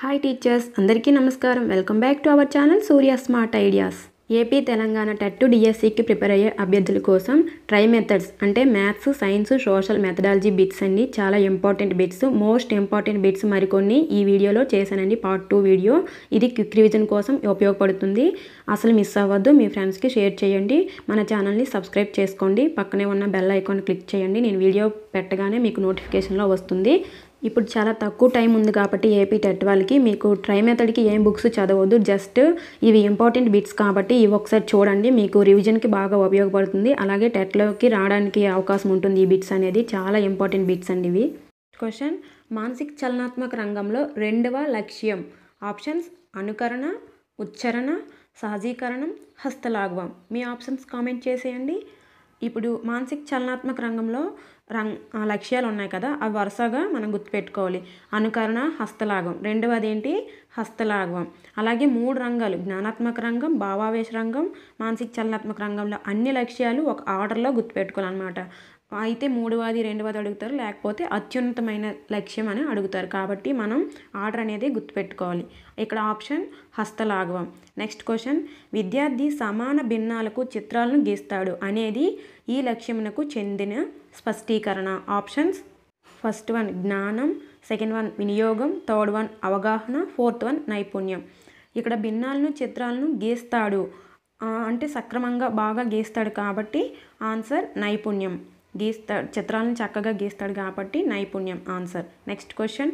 hi teachers అందరికీ నమస్కారం welcome back to our channel Surya smart ideas AP Telangana టట్టు డిఎస్సికి ప్రిపేర్ అయ్యే అభ్యర్థుల కోసం ట్రై మెథడ్స్ అంటే maths science social methodology bits అండి చాలా important bits most important bits మరికొన్ని ఈ వీడియోలో చేశానండి పార్ట్ టూ వీడియో ఇది క్విక్ రివిజన్ కోసం ఉపయోగపడుతుంది అసలు మిస్ అవ్వద్దు మీ ఫ్రెండ్స్కి షేర్ చేయండి మన ఛానల్ని సబ్స్క్రైబ్ చేసుకోండి పక్కనే ఉన్న బెల్ ఐకాన్ క్లిక్ చేయండి నేను వీడియో పెట్టగానే మీకు నోటిఫికేషన్లో వస్తుంది ఇప్పుడు చాలా తక్కువ టైం ఉంది కాబట్టి ఏపీ టెట్ వాళ్ళకి మీకు ట్రై మెథడ్కి ఏం బుక్స్ చదవద్దు జస్ట్ ఇవి ఇంపార్టెంట్ బిట్స్ కాబట్టి ఇవి ఒకసారి చూడండి మీకు రివిజన్కి బాగా ఉపయోగపడుతుంది అలాగే టెట్లోకి రావడానికి అవకాశం ఉంటుంది ఈ బిట్స్ అనేది చాలా ఇంపార్టెంట్ బిట్స్ అండి ఇవి క్వశ్చన్ మానసిక చలనాత్మక రంగంలో రెండవ లక్ష్యం ఆప్షన్స్ అనుకరణ ఉచ్చరణ సహజీకరణం హస్తలాఘవం మీ ఆప్షన్స్ కామెంట్ చేసేయండి ఇప్పుడు మానసిక చలనాత్మక రంగంలో రంగ్ లక్ష్యాలు ఉన్నాయి కదా అవి వరుసగా మనం గుర్తుపెట్టుకోవాలి అనుకరణ హస్తలాగం రెండవది ఏంటి హస్తలాగవం అలాగే మూడు రంగాలు జ్ఞానాత్మక రంగం భావావేశ రంగం మానసిక చలనాత్మక రంగంలో అన్ని లక్ష్యాలు ఒక ఆర్డర్లో గుర్తుపెట్టుకోవాలన్నమాట అయితే మూడవది రెండవది అడుగుతారు లేకపోతే అత్యున్నతమైన లక్ష్యం అని అడుగుతారు కాబట్టి మనం ఆర్డర్ అనేది గుర్తుపెట్టుకోవాలి ఇక్కడ ఆప్షన్ హస్తలాఘవం నెక్స్ట్ క్వశ్చన్ విద్యార్థి సమాన భిన్నాలకు చిత్రాలను గీస్తాడు అనేది ఈ లక్ష్యమునకు చెందిన స్పష్టీకరణ ఆప్షన్స్ ఫస్ట్ వన్ జ్ఞానం సెకండ్ వన్ వినియోగం థర్డ్ వన్ అవగాహన ఫోర్త్ వన్ నైపుణ్యం ఇక్కడ భిన్నాలను చిత్రాలను గీస్తాడు అంటే సక్రమంగా బాగా గీస్తాడు కాబట్టి ఆన్సర్ నైపుణ్యం గీస్తాడు చిత్రాలను చక్కగా గీస్తాడు కాబట్టి నైపుణ్యం ఆన్సర్ నెక్స్ట్ క్వశ్చన్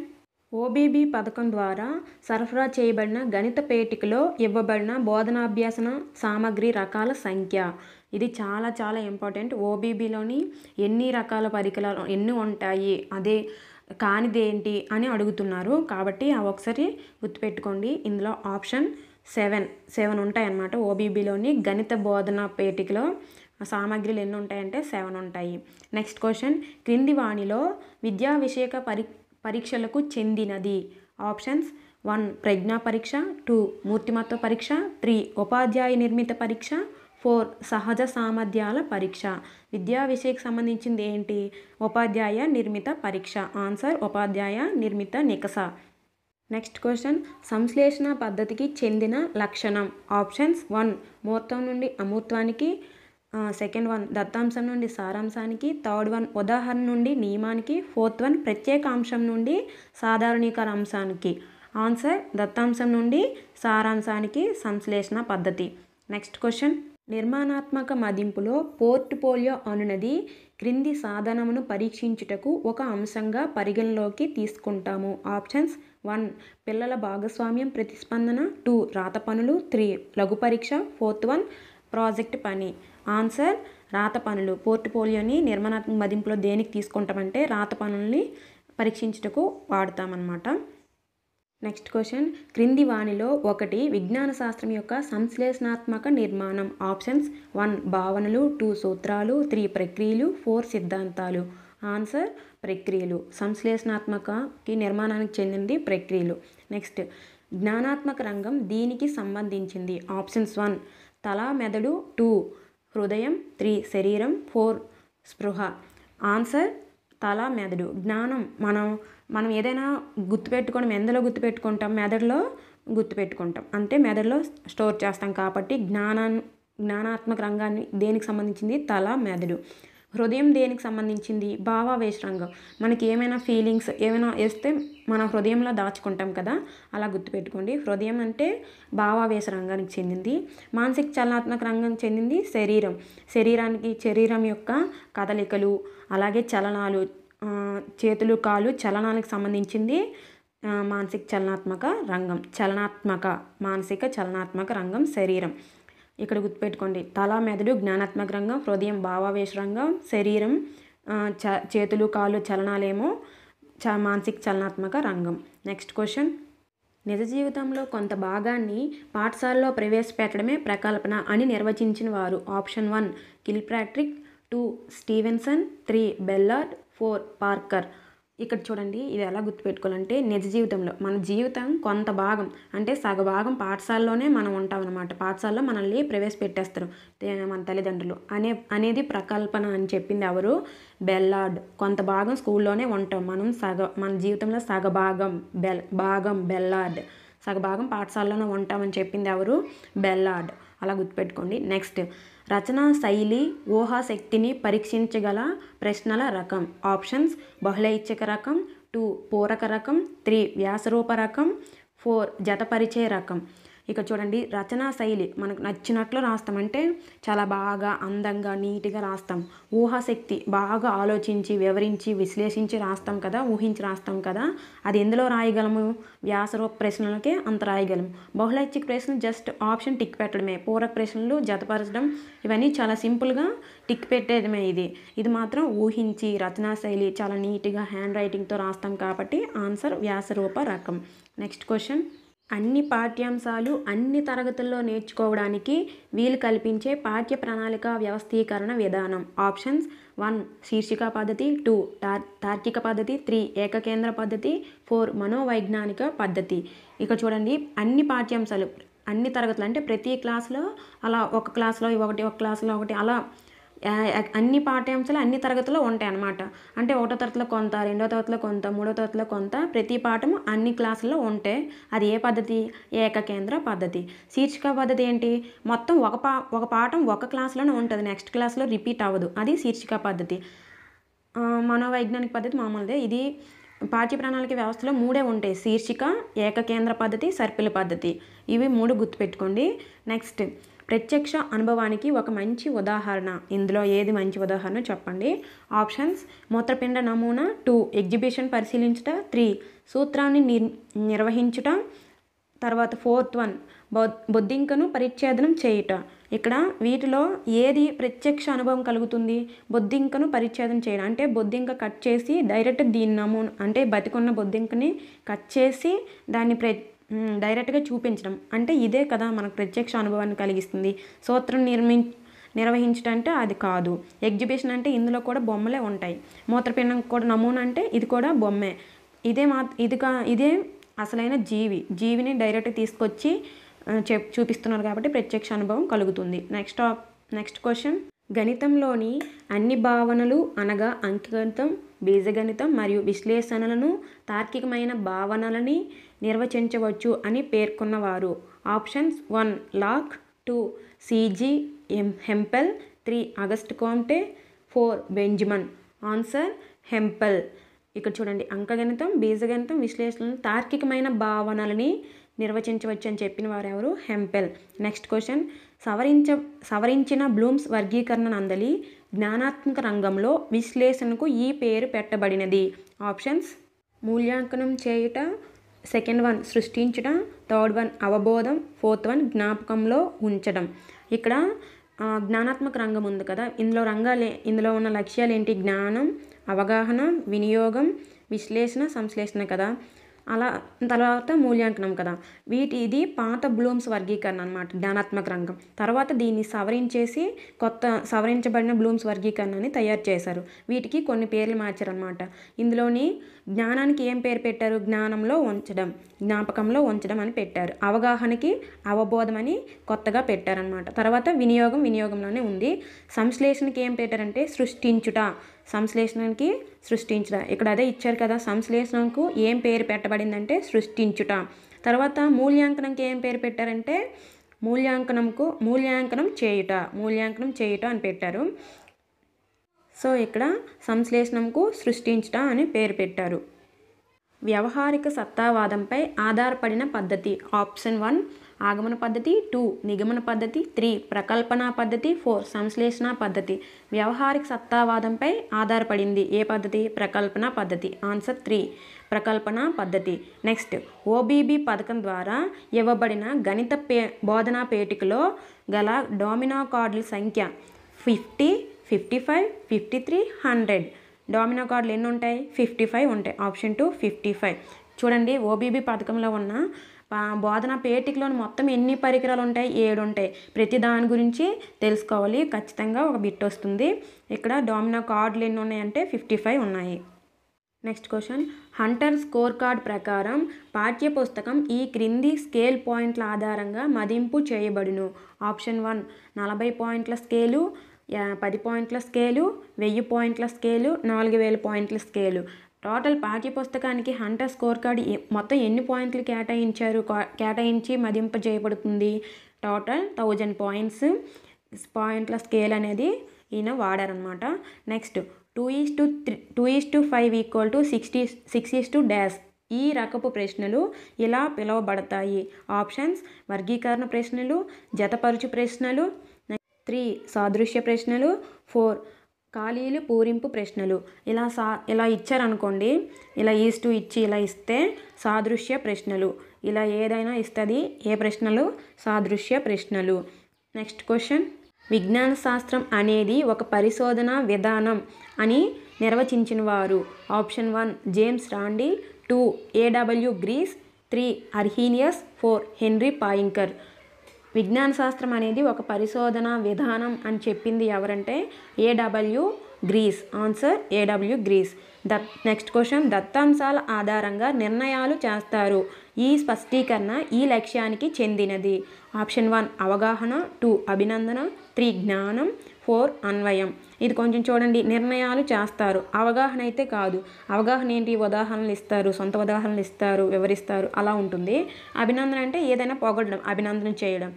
ఓబీబీ పథకం ద్వారా సరఫరా చేయబడిన గణిత పేటికలో ఇవ్వబడిన బోధనాభ్యాసన సామగ్రి రకాల సంఖ్య ఇది చాలా చాలా ఇంపార్టెంట్ ఓబీబీలోని ఎన్ని రకాల పరికరాలు ఎన్ని ఉంటాయి అదే కానిదేంటి అని అడుగుతున్నారు కాబట్టి అవి ఒకసారి గుర్తుపెట్టుకోండి ఇందులో ఆప్షన్ సెవెన్ సెవెన్ ఉంటాయన్నమాట ఓబీబీలోని గణిత బోధన పేటికలో సామాగ్రిలు ఎన్ని ఉంటాయంటే సెవెన్ ఉంటాయి నెక్స్ట్ క్వశ్చన్ క్రింది వాణిలో విద్యా విషయక పరి పరీక్షలకు చెందినది ఆప్షన్స్ వన్ ప్రజ్ఞా పరీక్ష టూ మూర్తిమత్వ పరీక్ష త్రీ ఉపాధ్యాయ నిర్మిత పరీక్ష ఫోర్ సహజ సామర్థ్యాల పరీక్ష విద్యా విషయకు సంబంధించింది ఏంటి ఉపాధ్యాయ నిర్మిత పరీక్ష ఆన్సర్ ఉపాధ్యాయ నిర్మిత నికస నెక్స్ట్ క్వశ్చన్ సంశ్లేషణ పద్ధతికి చెందిన లక్షణం ఆప్షన్స్ వన్ మూర్తం నుండి అమూర్తానికి సెకండ్ వన్ దత్తాంశం నుండి సారాంశానికి థర్డ్ వన్ ఉదాహరణ నుండి నియమానికి ఫోర్త్ వన్ ప్రత్యేక అంశం నుండి సాధారణీకర అంశానికి ఆన్సర్ దత్తాంశం నుండి సారాంశానికి సంశ్లేషణ పద్ధతి నెక్స్ట్ క్వశ్చన్ నిర్మాణాత్మక మదింపులో పోర్ట్ఫోలియో అనునది క్రింది సాధనమును పరీక్షించుటకు ఒక అంశంగా పరిగణలోకి తీసుకుంటాము ఆప్షన్స్ వన్ పిల్లల భాగస్వామ్యం ప్రతిస్పందన టూ రాత పనులు త్రీ లఘు పరీక్ష ఫోర్త్ వన్ ప్రాజెక్ట్ పని ఆన్సర్ రాత పనులు పోర్ట్ఫోలియోని నిర్మాణాత్మక మదింపులో దేనికి తీసుకుంటామంటే రాత పనుల్ని పరీక్షించుటకు వాడతామన్నమాట నెక్స్ట్ క్వశ్చన్ క్రింది వాణిలో ఒకటి విజ్ఞాన శాస్త్రం యొక్క సంశ్లేషణాత్మక నిర్మాణం ఆప్షన్స్ వన్ భావనలు టూ సూత్రాలు త్రీ ప్రక్రియలు ఫోర్ సిద్ధాంతాలు ఆన్సర్ ప్రక్రియలు సంశ్లేషణాత్మకకి నిర్మాణానికి చెందింది ప్రక్రియలు నెక్స్ట్ జ్ఞానాత్మక రంగం దీనికి సంబంధించింది ఆప్షన్స్ వన్ తల మెదడు టూ హృదయం త్రీ శరీరం ఫోర్ స్పృహ ఆన్సర్ తల మెదడు జ్ఞానం మనం మనం ఏదైనా గుర్తుపెట్టుకోవడం ఎందులో గుర్తుపెట్టుకుంటాం మెదడులో గుర్తుపెట్టుకుంటాం అంటే మెదడులో స్టోర్ చేస్తాం కాబట్టి జ్ఞానాన్ని జ్ఞానాత్మక రంగాన్ని దేనికి సంబంధించింది తల మెదడు హృదయం దేనికి సంబంధించింది భావావేశరంగం రంగం మనకి ఏమైనా ఫీలింగ్స్ ఏమైనా వేస్తే మన హృదయంలో దాచుకుంటాం కదా అలా గుర్తుపెట్టుకోండి హృదయం అంటే భావావేశ రంగానికి చెందింది మానసిక చలనాత్మక రంగం చెందింది శరీరం శరీరానికి శరీరం యొక్క కదలికలు అలాగే చలనాలు చేతులు కాలు చలనానికి సంబంధించింది మానసిక చలనాత్మక రంగం చలనాత్మక మానసిక చలనాత్మక రంగం శరీరం ఇక్కడ గుర్తుపెట్టుకోండి తల మెదడు జ్ఞానాత్మక రంగం హృదయం భావావేశ రంగం శరీరం చేతులు కాళ్ళు చలనాలేమో చ మానసిక చలనాత్మక రంగం నెక్స్ట్ క్వశ్చన్ నిజ జీవితంలో కొంత భాగాన్ని పాఠశాలలో ప్రవేశపెట్టడమే ప్రకల్పన అని నిర్వచించిన వారు option one Kilpatrick two Stevenson three Ballard four Parker ఇక్కడ చూడండి ఇది ఎలా గుర్తుపెట్టుకోవాలంటే నిజ జీవితంలో మన జీవితం కొంత భాగం అంటే సగ భాగం పాఠశాలలోనే మనం ఉంటాం అనమాట పాఠశాలలో మనల్ని ప్రవేశపెట్టేస్తారు మన తల్లిదండ్రులు అనే అనేది ప్రకల్పన అని చెప్పింది ఎవరు బెల్లార్డ్ కొంత భాగం స్కూల్లోనే ఉంటాం మనం సగ మన జీవితంలో సగ భాగం బెల్ భాగం బెల్లార్డ్ సగ భాగం పాఠశాలలోనే ఉంటామని చెప్పింది ఎవరు బెల్లార్డ్ అలా గుర్తుపెట్టుకోండి నెక్స్ట్ రచనా శైలి ఊహాశక్తిని పరీక్షించగల ప్రశ్నల రకం ఆప్షన్స్ బహుళైచ్ఛిక రకం టూ పూరక రకం త్రీ వ్యాసరూప రకం ఫోర్ జతపరిచే రకం ఇక్కడ చూడండి రచనా శైలి మనకు నచ్చినట్లు రాస్తామంటే చాలా బాగా అందంగా నీట్గా రాస్తాం ఊహాశక్తి బాగా ఆలోచించి వివరించి విశ్లేషించి రాస్తాం కదా ఊహించి రాస్తాం కదా అది ఎందులో రాయగలము వ్యాసరూప ప్రశ్నలకే అంత రాయగలము బహుళైచ్ఛిక ప్రశ్నలు జస్ట్ ఆప్షన్ టిక్ పెట్టడమే పూరక ప్రశ్నలు జతపరచడం ఇవన్నీ చాలా సింపుల్గా టిక్ పెట్టడమే ఇది ఇది మాత్రం ఊహించి రచనా శైలి చాలా నీట్గా హ్యాండ్ రైటింగ్తో రాస్తాం కాబట్టి ఆన్సర్ వ్యాసరూప రకం నెక్స్ట్ క్వశ్చన్ అన్ని పాఠ్యాంశాలు అన్ని తరగతుల్లో నేర్చుకోవడానికి వీలు కల్పించే పాఠ్య ప్రణాళిక వ్యవస్థీకరణ విధానం ఆప్షన్స్ వన్ శీర్షిక పద్ధతి టూ తార్కిక పద్ధతి త్రీ ఏకకేంద్ర పద్ధతి ఫోర్ మనోవైజ్ఞానిక పద్ధతి ఇక చూడండి అన్ని పాఠ్యాంశాలు అన్ని తరగతులు అంటే ప్రతి క్లాస్లో అలా ఒక క్లాస్లో ఒకటి ఒక క్లాస్లో ఒకటి అలా అన్ని పాఠ్యాంశాలు అన్ని తరగతుల్లో ఉంటాయి అన్నమాట అంటే ఒకటో తరగతిలో కొంత రెండో తరగతిలో కొంత మూడో తరగతిలో కొంత ప్రతి పాఠము అన్ని క్లాసుల్లో ఉంటే అది ఏ పద్ధతి ఏకకేంద్ర పద్ధతి శీర్షిక పద్ధతి ఏంటి మొత్తం ఒక పా ఒక పాఠం ఒక క్లాస్లోనే ఉంటుంది నెక్స్ట్ క్లాస్లో రిపీట్ అవ్వదు అది శీర్షిక పద్ధతి మనోవైజ్ఞానిక పద్ధతి మామూలుదే ఇది పాఠ్య ప్రణాళిక వ్యవస్థలో మూడే ఉంటాయి శీర్షిక ఏకకేంద్ర పద్ధతి సర్పిల పద్ధతి ఇవి మూడు గుర్తుపెట్టుకోండి నెక్స్ట్ ప్రత్యక్ష అనుభవానికి ఒక మంచి ఉదాహరణ ఇందులో ఏది మంచి ఉదాహరణ చెప్పండి ఆప్షన్స్ మూత్రపిండ నమూనా టూ ఎగ్జిబిషన్ పరిశీలించుట త్రీ సూత్రాన్ని నిర్ నిర్వహించుట తర్వాత ఫోర్త్ వన్ బొద్దింకను పరిచ్ఛేదనం చేయుట ఇక్కడ వీటిలో ఏది ప్రత్యక్ష అనుభవం కలుగుతుంది బొద్దింకను పరిచ్ఛేదం చేయడం అంటే బొద్దింక కట్ చేసి డైరెక్ట్ దీని నమూనా అంటే బతికున్న బొద్దింకని కట్ చేసి దాన్ని ప్ర డైరెక్ట్గా చూపించడం అంటే ఇదే కదా మనకు ప్రత్యక్ష అనుభవాన్ని కలిగిస్తుంది సూత్రం నిర్మి నిర్వహించడం అంటే అది కాదు ఎగ్జిబిషన్ అంటే ఇందులో కూడా బొమ్మలే ఉంటాయి మూత్రపిండం కూడా నమూనా అంటే ఇది కూడా బొమ్మే ఇదే మా ఇది కా ఇదే అసలైన జీవి జీవిని డైరెక్ట్ తీసుకొచ్చి చెప్ చూపిస్తున్నారు కాబట్టి ప్రత్యక్ష అనుభవం కలుగుతుంది నెక్స్ట్ నెక్స్ట్ క్వశ్చన్ గణితంలోని అన్ని భావనలు అనగా అంకిగణితం బీజగణితం మరియు విశ్లేషణలను తార్కికమైన భావనలని నిర్వచించవచ్చు అని పేర్కొన్నవారు options one Locke two CG M Hempel three Auguste Comte four Benjamin answer Hempel ఇక్కడ చూడండి అంకగణితం బీజగణితం విశ్లేషణలు తార్కికమైన భావనలని నిర్వచించవచ్చు అని చెప్పిన వారు ఎవరు హెంపెల్ నెక్స్ట్ క్వశ్చన్ సవరించ సవరించిన బ్లూమ్స్ వర్గీకరణ నందలి జ్ఞానాత్మక రంగంలో విశ్లేషణకు ఈ పేరు పెట్టబడినది ఆప్షన్స్ మూల్యాంకనం చేయుట సెకండ్ వన్ సృష్టించడం థర్డ్ వన్ అవబోధం ఫోర్త్ వన్ జ్ఞాపకంలో ఉంచడం ఇక్కడ జ్ఞానాత్మక రంగం ఉంది కదా ఇందులో రంగాలు ఇందులో ఉన్న లక్ష్యాలు ఏంటి జ్ఞానం అవగాహన వినియోగం విశ్లేషణ సంశ్లేషణ కదా అలా తర్వాత మూల్యాంకనం కదా వీటి ఇది పాత బ్లూమ్స్ వర్గీకరణ అనమాట జ్ఞానాత్మక రంగం తర్వాత దీన్ని సవరించేసి కొత్త సవరించబడిన బ్లూమ్స్ వర్గీకరణని తయారు చేశారు వీటికి కొన్ని పేర్లు మార్చారనమాట ఇందులోని జ్ఞానానికి ఏం పేరు పెట్టారు జ్ఞానంలో ఉంచడం జ్ఞాపకంలో ఉంచడం అని పెట్టారు అవగాహనకి అవబోధం అని కొత్తగా పెట్టారనమాట తర్వాత వినియోగం వినియోగంలోనే ఉంది సంశ్లేషణకి ఏం పెట్టారంటే సృష్టించుట సంశ్లేషణకి సృష్టించుట ఇక్కడ అదే ఇచ్చారు కదా సంశ్లేషణకు ఏం పేరు పెట్టబడిందంటే సృష్టించుట తర్వాత మూల్యాంకనంకి ఏం పేరు పెట్టారంటే మూల్యాంకనంకు మూల్యాంకనం చేయుట మూల్యాంకనం చేయుట అని పెట్టారు సో ఇక్కడ సంశ్లేషణంకు సృష్టించట అని పేరు పెట్టారు వ్యవహారిక సత్తావాదంపై ఆధారపడిన పద్ధతి ఆప్షన్ వన్ ఆగమన పద్ధతి టూ నిగమన పద్ధతి త్రీ ప్రకల్పన పద్ధతి ఫోర్ సంశ్లేషణ పద్ధతి వ్యవహారిక సత్తావాదంపై ఆధారపడింది ఏ పద్ధతి ప్రకల్పన పద్ధతి ఆన్సర్ త్రీ ప్రకల్పన పద్ధతి నెక్స్ట్ ఓబీబీ పథకం ద్వారా ఇవ్వబడిన గణిత పే బోధనా పేటికలో గల డోమినో కార్డుల సంఖ్య fifty fifty five fifty three hundred domino కార్డులు ఎన్ని ఉంటాయి ఫిఫ్టీ ఫైవ్ ఉంటాయి ఆప్షన్ టూ ఫిఫ్టీ ఫైవ్ చూడండి ఓబీబీ పథకంలో ఉన్న బోధన పేటికలోని మొత్తం ఎన్ని పరికరాలు ఉంటాయి ఏడు ఉంటాయి ప్రతి దాని గురించి తెలుసుకోవాలి ఖచ్చితంగా ఒక బిట్ వస్తుంది ఇక్కడ డామినో కార్డులు ఎన్ని ఉన్నాయంటే ఫిఫ్టీ ఫైవ్ ఉన్నాయి next question Hunter score card ప్రకారం పాఠ్యపుస్తకం ఈ క్రింది స్కేల్ పాయింట్ల ఆధారంగా మదింపు చేయబడును ఆప్షన్ వన్ నలభై పాయింట్ల స్కేలు పది పాయింట్ల స్కేలు వెయ్యి పాయింట్ల స్కేలు నాలుగు వేల పాయింట్ల స్కేలు టోటల్ పాఠ్యపుస్తకానికి హంటర్ స్కోర్ కార్డ్ మొత్తం ఎన్ని పాయింట్లు కేటాయించారు కేటాయించి మదింప చేయబడుతుంది టోటల్ థౌజండ్ పాయింట్స్ పాయింట్ల స్కేల్ అనేది ఈయన వాడారనమాట next two is to three two is to five equal to sixty six is to dash ఈ రకపు ప్రశ్నలు ఇలా పిలువబడతాయి ఆప్షన్స్ వర్గీకరణ ప్రశ్నలు జతపరుచు ప్రశ్నలు త్రీ సాదృశ్య ప్రశ్నలు ఫోర్ ఖాళీలు పూరింపు ప్రశ్నలు ఇలా సా ఇలా ఇచ్చారనుకోండి ఇలా ఈస్టు ఇచ్చి ఇలా ఇస్తే సాదృశ్య ప్రశ్నలు ఇలా ఏదైనా ఇస్తుంది ఏ ప్రశ్నలు సాదృశ్య ప్రశ్నలు నెక్స్ట్ క్వశ్చన్ విజ్ఞాన శాస్త్రం అనేది ఒక పరిశోధన విధానం అని నిర్వచించిన వారు option one James Randi two AW Grice three Arrhenius four Henri Poincare విజ్ఞాన శాస్త్రం అనేది ఒక పరిశోధన విధానం అని చెప్పింది ఎవరంటే AW Grice answer AW Grice దత్ నెక్స్ట్ క్వశ్చన్ దత్తాంశాల ఆధారంగా నిర్ణయాలు చేస్తారు ఈ స్పష్టీకరణ ఈ లక్ష్యానికి చెందినది ఆప్షన్ వన్ అవగాహన టూ అభినందన త్రీ జ్ఞానం ఫోర్ అన్వయం ఇది కొంచెం చూడండి నిర్ణయాలు చేస్తారు అవగాహన అయితే కాదు అవగాహన ఏంటి ఉదాహరణలు ఇస్తారు సొంత ఉదాహరణలు ఇస్తారు వివరిస్తారు అలా ఉంటుంది అభినందన అంటే ఏదైనా పొగడడం అభినందన చేయడం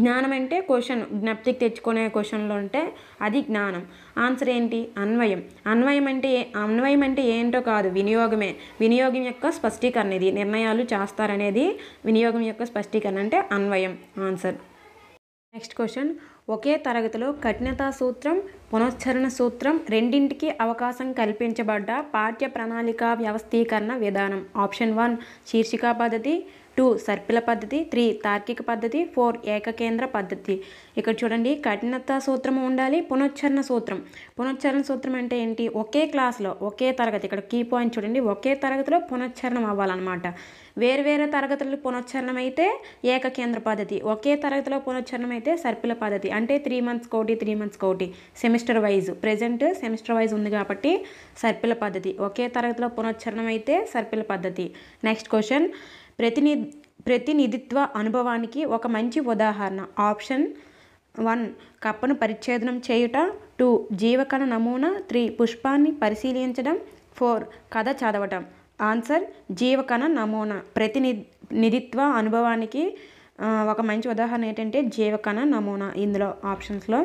జ్ఞానం అంటే క్వశ్చన్ జ్ఞప్తికి తెచ్చుకునే క్వశ్చన్లు ఉంటే అది జ్ఞానం ఆన్సర్ ఏంటి అన్వయం అన్వయం అంటే అన్వయం అంటే ఏంటో కాదు వినియోగమే వినియోగం యొక్క స్పష్టీకరణ ఇది నిర్ణయాలు చేస్తారనేది వినియోగం యొక్క స్పష్టీకరణ అంటే అన్వయం ఆన్సర్ నెక్స్ట్ క్వశ్చన్ ఒకే తరగతిలో కఠినతా సూత్రం పునశ్చరణ సూత్రం రెండింటికి అవకాశం కల్పించబడ్డ పాఠ్య ప్రణాళిక వ్యవస్థీకరణ విధానం ఆప్షన్ వన్ శీర్షికా పద్ధతి టూ సర్పిల పద్ధతి త్రీ తార్కిక పద్ధతి ఫోర్ ఏకకేంద్ర పద్ధతి ఇక్కడ చూడండి కఠినత సూత్రం ఉండాలి పునశ్చరణ సూత్రం పునశ్చరణ సూత్రం అంటే ఏంటి ఒకే క్లాస్లో ఒకే తరగతి ఇక్కడ కీ పాయింట్ చూడండి ఒకే తరగతిలో పునశ్చరణం అవ్వాలన్నమాట వేరువేరే తరగతులు పునశ్చరణం అయితే ఏకకేంద్ర పద్ధతి ఒకే తరగతిలో పునశ్చరణం అయితే సర్పిల పద్ధతి అంటే త్రీ మంత్స్ కోటి త్రీ మంత్స్ కోటి semester wise present semester wise ఉంది కాబట్టి సర్పిల పద్ధతి ఒకే తరగతిలో పునశ్చరణం అయితే సర్పిల పద్ధతి నెక్స్ట్ క్వశ్చన్ ప్రతిని ప్రతినిధిత్వ అనుభవానికి ఒక మంచి ఉదాహరణ ఆప్షన్ వన్ కప్పను పరిచ్ఛేదనం చేయుట టూ జీవకణ నమూనా త్రీ పుష్పాన్ని పరిశీలించడం ఫోర్ కథ చదవటం ఆన్సర్ జీవకణ నమూనా ప్రతిని నిధిత్వ అనుభవానికి ఒక మంచి ఉదాహరణ ఏంటంటే జీవకణ నమూనా ఇందులో ఆప్షన్స్లో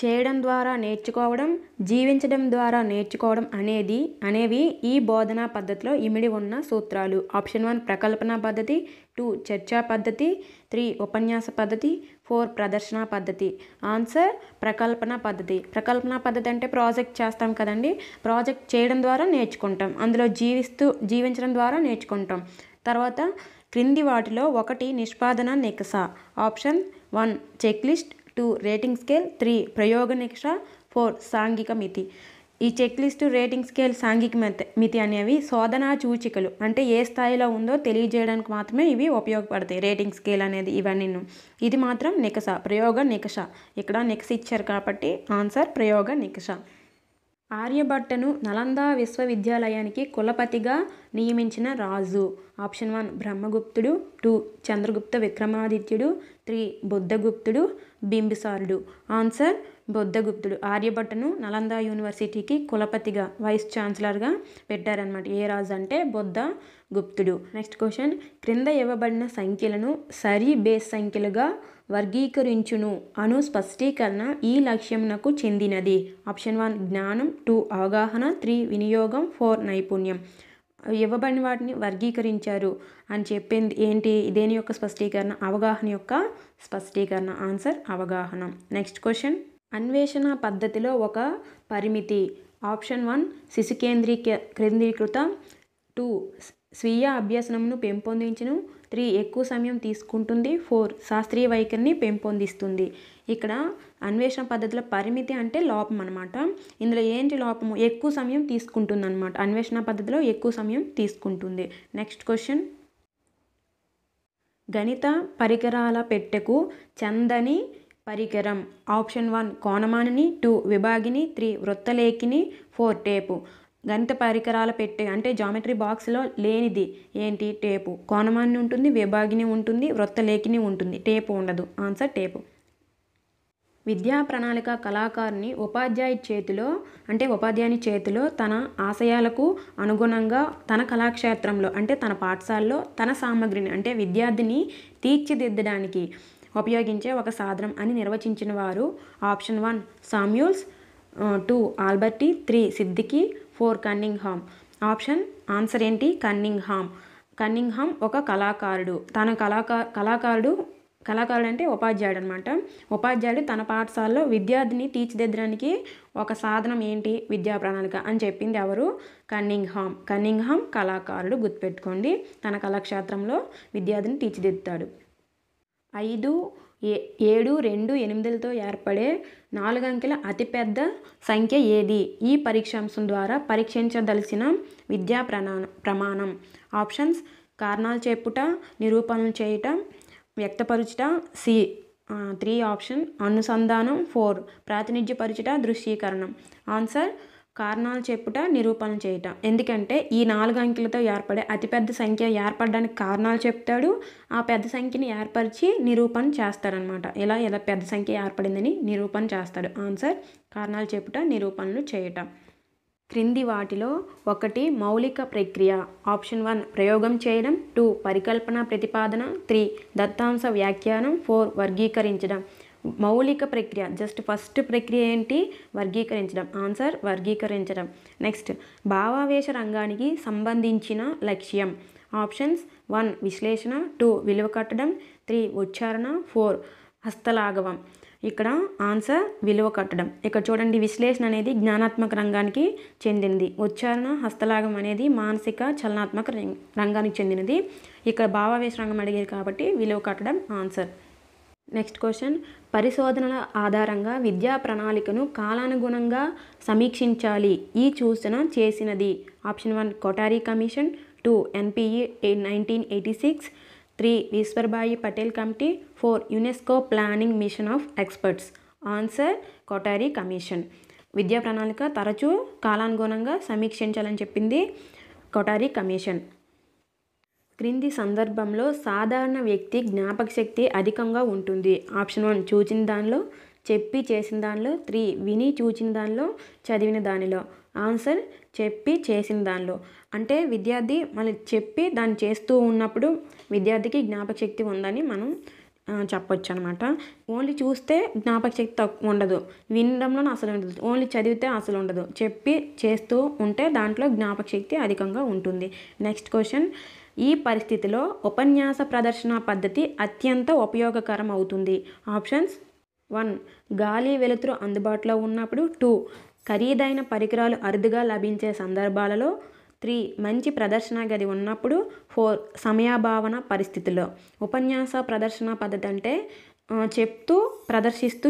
చేయడం ద్వారా నేర్చుకోవడం జీవించడం ద్వారా నేర్చుకోవడం అనేది అనేవి ఈ బోధనా పద్ధతిలో ఇమిడి ఉన్న సూత్రాలు ఆప్షన్ వన్ ప్రకల్పన పద్ధతి టూ చర్చా పద్ధతి త్రీ ఉపన్యాస పద్ధతి ఫోర్ ప్రదర్శన పద్ధతి ఆన్సర్ ప్రకల్పన పద్ధతి ప్రకల్పన పద్ధతి అంటే ప్రాజెక్ట్ చేస్తాం కదండి ప్రాజెక్ట్ చేయడం ద్వారా నేర్చుకుంటాం అందులో జీవిస్తూ జీవించడం ద్వారా నేర్చుకుంటాం తర్వాత క్రింది వాటిలో ఒకటి నిష్పాదన నికస option one checklist two rating scale three ప్రయోగ నిక్ష ఫోర్ సాంఘిక మితి ఈ చెక్ లిస్టు రేటింగ్ స్కేల్ సాంఘిక మితి అనేవి శోధనా సూచికలు అంటే ఏ స్థాయిలో ఉందో తెలియజేయడానికి మాత్రమే ఇవి ఉపయోగపడతాయి రేటింగ్ స్కేల్ అనేది ఇవన్నీ ఇది మాత్రం నికస ప్రయోగ నికష ఇక్కడ నికస ఇచ్చారు కాబట్టి ఆన్సర్ ప్రయోగ నికష ఆర్యభట్టను నలందా విశ్వవిద్యాలయానికి కులపతిగా నియమించిన రాజు ఆప్షన్ వన్ బ్రహ్మగుప్తుడు టూ చంద్రగుప్త విక్రమాదిత్యుడు త్రీ బుద్ధగుప్తుడు బింబిసారుడు ఆన్సర్ బుద్ధగుప్తుడు ఆర్యభట్టను నలంద యూనివర్సిటీకి కులపతిగా వైస్ ఛాన్సలర్గా పెట్టారనమాట ఏ రాజు అంటే బుద్ధ గుప్తుడు నెక్స్ట్ క్వశ్చన్ క్రింద ఇవ్వబడిన సంఖ్యలను సరి బేస్ సంఖ్యలుగా వర్గీకరించును అను స్పష్టీకరణ ఈ లక్ష్యంనకు చెందినది ఆప్షన్ వన్ జ్ఞానం టూ అవగాహన త్రీ వినియోగం ఫోర్ నైపుణ్యం ఇవ్వబడిన వాటిని వర్గీకరించారు అని చెప్పింది ఏంటి దేని యొక్క స్పష్టీకరణ అవగాహన యొక్క స్పష్టీకరణ ఆన్సర్ అవగాహన నెక్స్ట్ క్వశ్చన్ అన్వేషణ పద్ధతిలో ఒక పరిమితి ఆప్షన్ వన్ శిశు కేంద్రీక కేంద్రీకృత టూ స్వీయ అభ్యసనమును పెంపొందించను త్రీ ఎక్కువ సమయం తీసుకుంటుంది ఫోర్ శాస్త్రీయ వైఖరిని పెంపొందిస్తుంది ఇక్కడ అన్వేషణ పద్ధతిలో పరిమితి అంటే లోపం అనమాట ఇందులో ఏంటి లోపము ఎక్కువ సమయం తీసుకుంటుంది అనమాట అన్వేషణ పద్ధతిలో ఎక్కువ సమయం తీసుకుంటుంది నెక్స్ట్ క్వశ్చన్ గణిత పరికరాల పెట్టెకు చందని పరికరం ఆప్షన్ వన్ కోణమానిని టూ విభాగిని త్రీ వృత్తలేఖిని ఫోర్ టేపు గణిత పరికరాల పెట్టె అంటే జామెట్రీ బాక్స్లో లేనిది ఏంటి టేపు కోనమాని ఉంటుంది విభాగిని ఉంటుంది వృత్తలేఖిని ఉంటుంది టేపు ఉండదు ఆన్సర్ టేపు విద్యా ప్రణాళిక కళాకారుని ఉపాధ్యాయు చేతిలో అంటే ఉపాధ్యాయుని చేతిలో తన ఆశయాలకు అనుగుణంగా తన కళాక్షేత్రంలో అంటే తన పాఠశాలలో తన సామగ్రిని అంటే విద్యార్థిని తీర్చిదిద్దడానికి ఉపయోగించే ఒక సాధనం అని నిర్వచించిన వారు option one Samuels two Alberty three Siddiqui four Cunningham option answer ఏంటి కన్నింగ్ హామ్ కన్నింగ్ హామ్ ఒక కళాకారుడు తన కళాకారు కళాకారుడు కళాకారుడు అంటే ఉపాధ్యాయుడు అనమాట ఉపాధ్యాయుడు తన పాఠశాలలో విద్యార్థిని తీర్చిదిద్దడానికి ఒక సాధనం ఏంటి విద్యా ప్రణాళిక అని చెప్పింది ఎవరు కన్నింగ్ హామ్ కన్నింగ్ హామ్ కళాకారుడు గుర్తుపెట్టుకోండి తన కళాక్షేత్రంలో విద్యార్థిని తీర్చిదిద్దుతాడు ఐదు ఏ ఏడు రెండు ఎనిమిదిలతో ఏర్పడే నాలుగు అంకెల అతిపెద్ద సంఖ్య ఏది ఈ పరీక్షాంశం ద్వారా పరీక్షించదలసిన విద్యా ప్రమాణం ఆప్షన్స్ కారణాలు చెప్పుట నిరూపణలు చేయటం వ్యక్తపరుచుట సి త్రీ ఆప్షన్ అనుసంధానం ఫోర్ ప్రాతినిధ్యపరచుట దృశ్యీకరణం ఆన్సర్ కారణాలు చెప్పుట నిరూపణ చేయట ఎందుకంటే ఈ నాలుగు అంకెలతో ఏర్పడే అతిపెద్ద సంఖ్య ఏర్పడడానికి కారణాలు చెప్తాడు ఆ పెద్ద సంఖ్యని ఏర్పరిచి నిరూపణ చేస్తాడనమాట ఇలా ఇలా పెద్ద సంఖ్య ఏర్పడిందని నిరూపణ చేస్తాడు ఆన్సర్ కారణాలు చెప్పుట నిరూపణలు చేయటం క్రింది వాటిలో ఒకటి మౌలిక ప్రక్రియ ఆప్షన్ వన్ ప్రయోగం చేయడం టూ పరికల్పన ప్రతిపాదన త్రీ దత్తాంశ వ్యాఖ్యానం ఫోర్ వర్గీకరించడం మౌలిక ప్రక్రియ జస్ట్ ఫస్ట్ ప్రక్రియ ఏంటి వర్గీకరించడం ఆన్సర్ వర్గీకరించడం నెక్స్ట్ భావావేశ రంగానికి సంబంధించిన లక్ష్యం ఆప్షన్స్ వన్ విశ్లేషణ టూ విలువ కట్టడం త్రీ ఉచ్చారణ ఫోర్ హస్తలాఘవం ఇక్కడ ఆన్సర్ విలువ కట్టడం ఇక్కడ చూడండి విశ్లేషణ అనేది జ్ఞానాత్మక రంగానికి చెందినది ఉచ్చారణ హస్తలాగం అనేది మానసిక చలనాత్మక రంగానికి చెందినది ఇక్కడ భావావేశ రంగం అడిగేది కాబట్టి విలువ కట్టడం ఆన్సర్ నెక్స్ట్ క్వశ్చన్ పరిశోధనల ఆధారంగా విద్యా ప్రణాళికను కాలానుగుణంగా సమీక్షించాలి ఈ సూచన చేసినది option one Kothari commission two NPE nineteen eighty six three Ishwarbhai Patel committee four UNESCO planning mission of experts answer Kothari commission విద్యా ప్రణాళిక తరచూ కాలానుగుణంగా సమీక్షించాలని చెప్పింది కొటారీ కమిషన్ క్రింది సందర్భంలో సాధారణ వ్యక్తి జ్ఞాపక శక్తి అధికంగా ఉంటుంది ఆప్షన్ వన్ చూచిన దానిలో చెప్పి చేసిన దానిలో త్రీ విని చూచిన దానిలో చదివిన దానిలో ఆన్సర్ చెప్పి చేసిన దానిలో అంటే విద్యార్థి మళ్ళీ చెప్పి దాన్ని చేస్తూ ఉన్నప్పుడు విద్యార్థికి జ్ఞాపక శక్తి ఉందని మనం చెప్పొచ్చు అనమాట ఓన్లీ చూస్తే జ్ఞాపక శక్తి తక్కువ ఉండదు వినడంలో అసలు ఉండదు ఓన్లీ చదివితే అసలు ఉండదు చెప్పి చేస్తూ ఉంటే దాంట్లో జ్ఞాపక శక్తి అధికంగా ఉంటుంది నెక్స్ట్ క్వశ్చన్ ఈ పరిస్థితిలో ఉపన్యాస ప్రదర్శన పద్ధతి అత్యంత ఉపయోగకరం అవుతుంది ఆప్షన్స్ వన్ గాలి వెలుతురు అందుబాటులో ఉన్నప్పుడు టూ ఖరీదైన పరికరాలు అరుదుగా లభించే సందర్భాలలో త్రీ మంచి ప్రదర్శన గది ఉన్నప్పుడు ఫోర్ సమయాభావన పరిస్థితుల్లో ఉపన్యాస ప్రదర్శన పద్ధతి అంటే చెప్తూ ప్రదర్శిస్తూ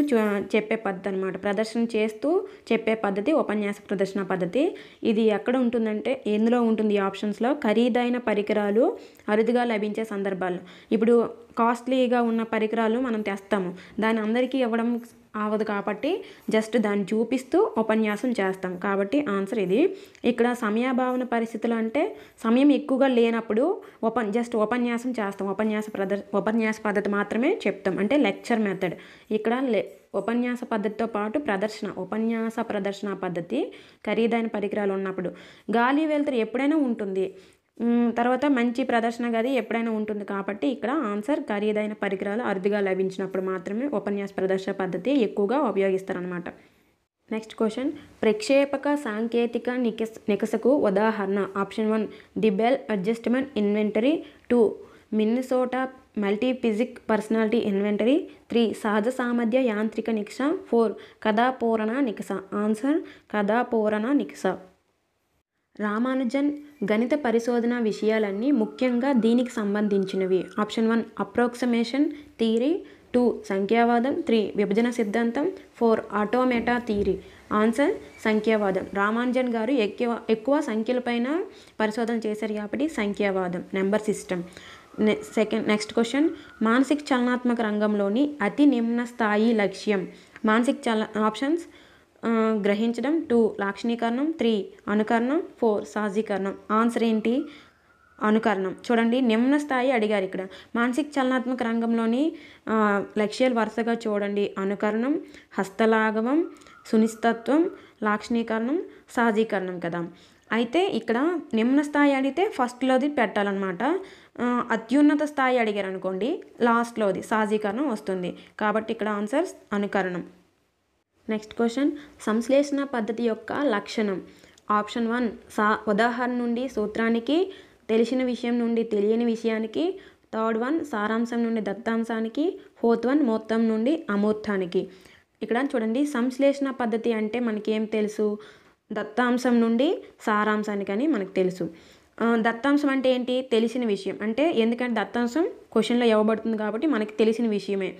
చెప్పే పద్ధతి అనమాట ప్రదర్శన చేస్తూ చెప్పే పద్ధతి ఉపన్యాస ప్రదర్శన పద్ధతి ఇది ఎక్కడ ఉంటుందంటే ఎందులో ఉంటుంది ఈ ఆప్షన్స్లో ఖరీదైన పరికరాలు అరుదుగా లభించే సందర్భాలు ఇప్పుడు కాస్ట్లీగా ఉన్న పరికరాలు మనం తెస్తాము దాని అందరికీ ఇవ్వడం అవదు కాబట్టి జస్ట్ దాన్ని చూపిస్తూ ఉపన్యాసం చేస్తాం కాబట్టి ఆన్సర్ ఇది ఇక్కడ సమయాభావన పరిస్థితులు అంటే సమయం ఎక్కువగా లేనప్పుడు ఉపన్ జస్ట్ ఉపన్యాసం చేస్తాం ఉపన్యాస ప్రదర్ ఉపన్యాస పద్ధతి మాత్రమే చెప్తాం అంటే లెక్చర్ మెథడ్ ఇక్కడ లె ఉపన్యాస పద్ధతితో పాటు ప్రదర్శన ఉపన్యాస ప్రదర్శన పద్ధతి ఖరీదైన పరికరాలు ఉన్నప్పుడు గాలి వెలుతురు ఎప్పుడైనా ఉంటుంది తర్వాత మంచి ప్రదర్శన గది ఎప్పుడైనా ఉంటుంది కాబట్టి ఇక్కడ ఆన్సర్ ఖరీదైన పరికరాలు అరుదుగా లభించినప్పుడు మాత్రమే ఉపన్యాస ప్రదర్శన పద్ధతి ఎక్కువగా ఉపయోగిస్తారనమాట నెక్స్ట్ క్వశ్చన్ ప్రక్షేపక సాంకేతిక నికస్ నికసకు ఉదాహరణ option one the bell adjustment inventory two Minnesota multiphasic personality inventory three సహజ సామర్థ్య యాంత్రిక నిక్ష ఫోర్ కథాపూరణ నికస ఆన్సర్ కథాపూరణ నికస రామానుజన్ గణిత పరిశోధన విషయాలన్నీ ముఖ్యంగా దీనికి సంబంధించినవి option one approximation theory two సంఖ్యావాదం త్రీ విభజన సిద్ధాంతం ఫోర్ ఆటోమేటా థియరీ ఆన్సర్ సంఖ్యావాదం రామానుజన్ గారు ఎక్కువ ఎక్కువ సంఖ్యలపైన పరిశోధన చేశారు కాబట్టి సంఖ్యావాదం number system second next question మానసిక చలనాత్మక రంగంలోని అతి నిమ్న స్థాయి లక్ష్యం మానసిక చల ఆప్షన్స్ గ్రహించడం టూ లాక్షణీకరణం త్రీ అనుకరణం ఫోర్ సాజీకరణం ఆన్సర్ ఏంటి అనుకరణం చూడండి నిమ్న స్థాయి అడిగారు ఇక్కడ మానసిక చలనాత్మక రంగంలోని లక్ష్యాలు వరుసగా చూడండి అనుకరణం హస్తలాఘవం సునిశ్చితత్వం లాక్షణీకరణం సాజీకరణం కదా అయితే ఇక్కడ నిమ్న స్థాయి అడిగితే ఫస్ట్లోది పెట్టాలన్నమాట అత్యున్నత స్థాయి అడిగారు అనుకోండి లాస్ట్లోది సాజీకరణం వస్తుంది కాబట్టి ఇక్కడ ఆన్సర్స్ అనుకరణం నెక్స్ట్ క్వశ్చన్ సంశ్లేషణ పద్ధతి యొక్క లక్షణం ఆప్షన్ వన్ సా ఉదాహరణ నుండి సూత్రానికి తెలిసిన విషయం నుండి తెలియని విషయానికి థర్డ్ వన్ సారాంశం నుండి దత్తాంశానికి ఫోర్త్ వన్ మొత్తం నుండి అమూర్తానికి ఇక్కడ చూడండి సంశ్లేషణ పద్ధతి అంటే మనకి ఏం తెలుసు దత్తాంశం నుండి సారాంశానికి అని మనకు తెలుసు దత్తాంశం అంటే ఏంటి తెలిసిన విషయం అంటే ఎందుకంటే దత్తాంశం క్వశ్చన్లో ఇవ్వబడుతుంది కాబట్టి మనకి తెలిసిన విషయమే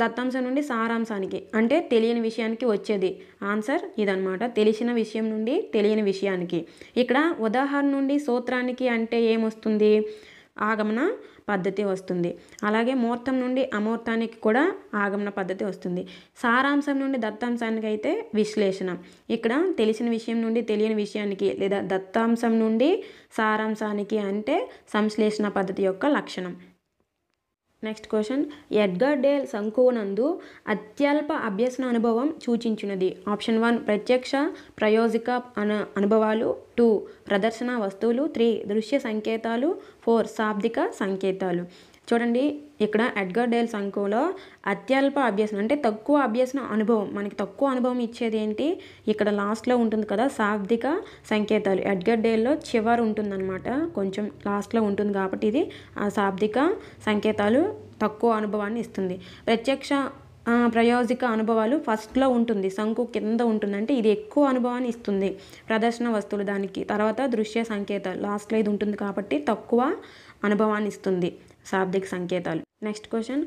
దత్తాంశం నుండి సారాంశానికి అంటే తెలియని విషయానికి వచ్చేది ఆన్సర్ ఇదనమాట తెలిసిన విషయం నుండి తెలియని విషయానికి ఇక్కడ ఉదాహరణ నుండి సూత్రానికి అంటే ఏమొస్తుంది ఆగమన పద్ధతి వస్తుంది అలాగే ముహూర్తం నుండి అమూర్తానికి కూడా ఆగమన పద్ధతి వస్తుంది సారాంశం నుండి దత్తాంశానికి అయితే విశ్లేషణ ఇక్కడ తెలిసిన విషయం నుండి తెలియని విషయానికి లేదా దత్తాంశం నుండి సారాంశానికి అంటే సంశ్లేషణ పద్ధతి యొక్క లక్షణం నెక్స్ట్ క్వశ్చన్ ఎడ్గర్ డేల్ సంకోనందు అత్యల్ప అభ్యసన అనుభవం సూచించినది ఆప్షన్ వన్ ప్రత్యక్ష ప్రయోజిక అను అనుభవాలు టూ ప్రదర్శన వస్తువులు త్రీ దృశ్య సంకేతాలు ఫోర్ శాబ్దిక సంకేతాలు చూడండి ఇక్కడ ఎడ్గర్ డేల్ సంకులో అత్యల్ప అభ్యసనం అంటే తక్కువ అభ్యసన అనుభవం మనకి తక్కువ అనుభవం ఇచ్చేది ఏంటి ఇక్కడ లాస్ట్లో ఉంటుంది కదా శాబ్దిక సంకేతాలు ఎడ్గర్ డేల్లో చివరి ఉంటుందన్నమాట కొంచెం లాస్ట్లో ఉంటుంది కాబట్టి ఇది ఆ శాబ్దిక సంకేతాలు తక్కువ అనుభవాన్ని ఇస్తుంది ప్రత్యక్ష ప్రయోజక అనుభవాలు ఫస్ట్లో ఉంటుంది సంకు కింద ఉంటుందంటే ఇది ఎక్కువ అనుభవాన్ని ఇస్తుంది ప్రదర్శన వస్తువులు దానికి తర్వాత దృశ్య సంకేతాలు లాస్ట్లో ఇది ఉంటుంది కాబట్టి తక్కువ అనుభవాన్ని ఇస్తుంది శాబ్దిక సంకేతాలు నెక్స్ట్ క్వశ్చన్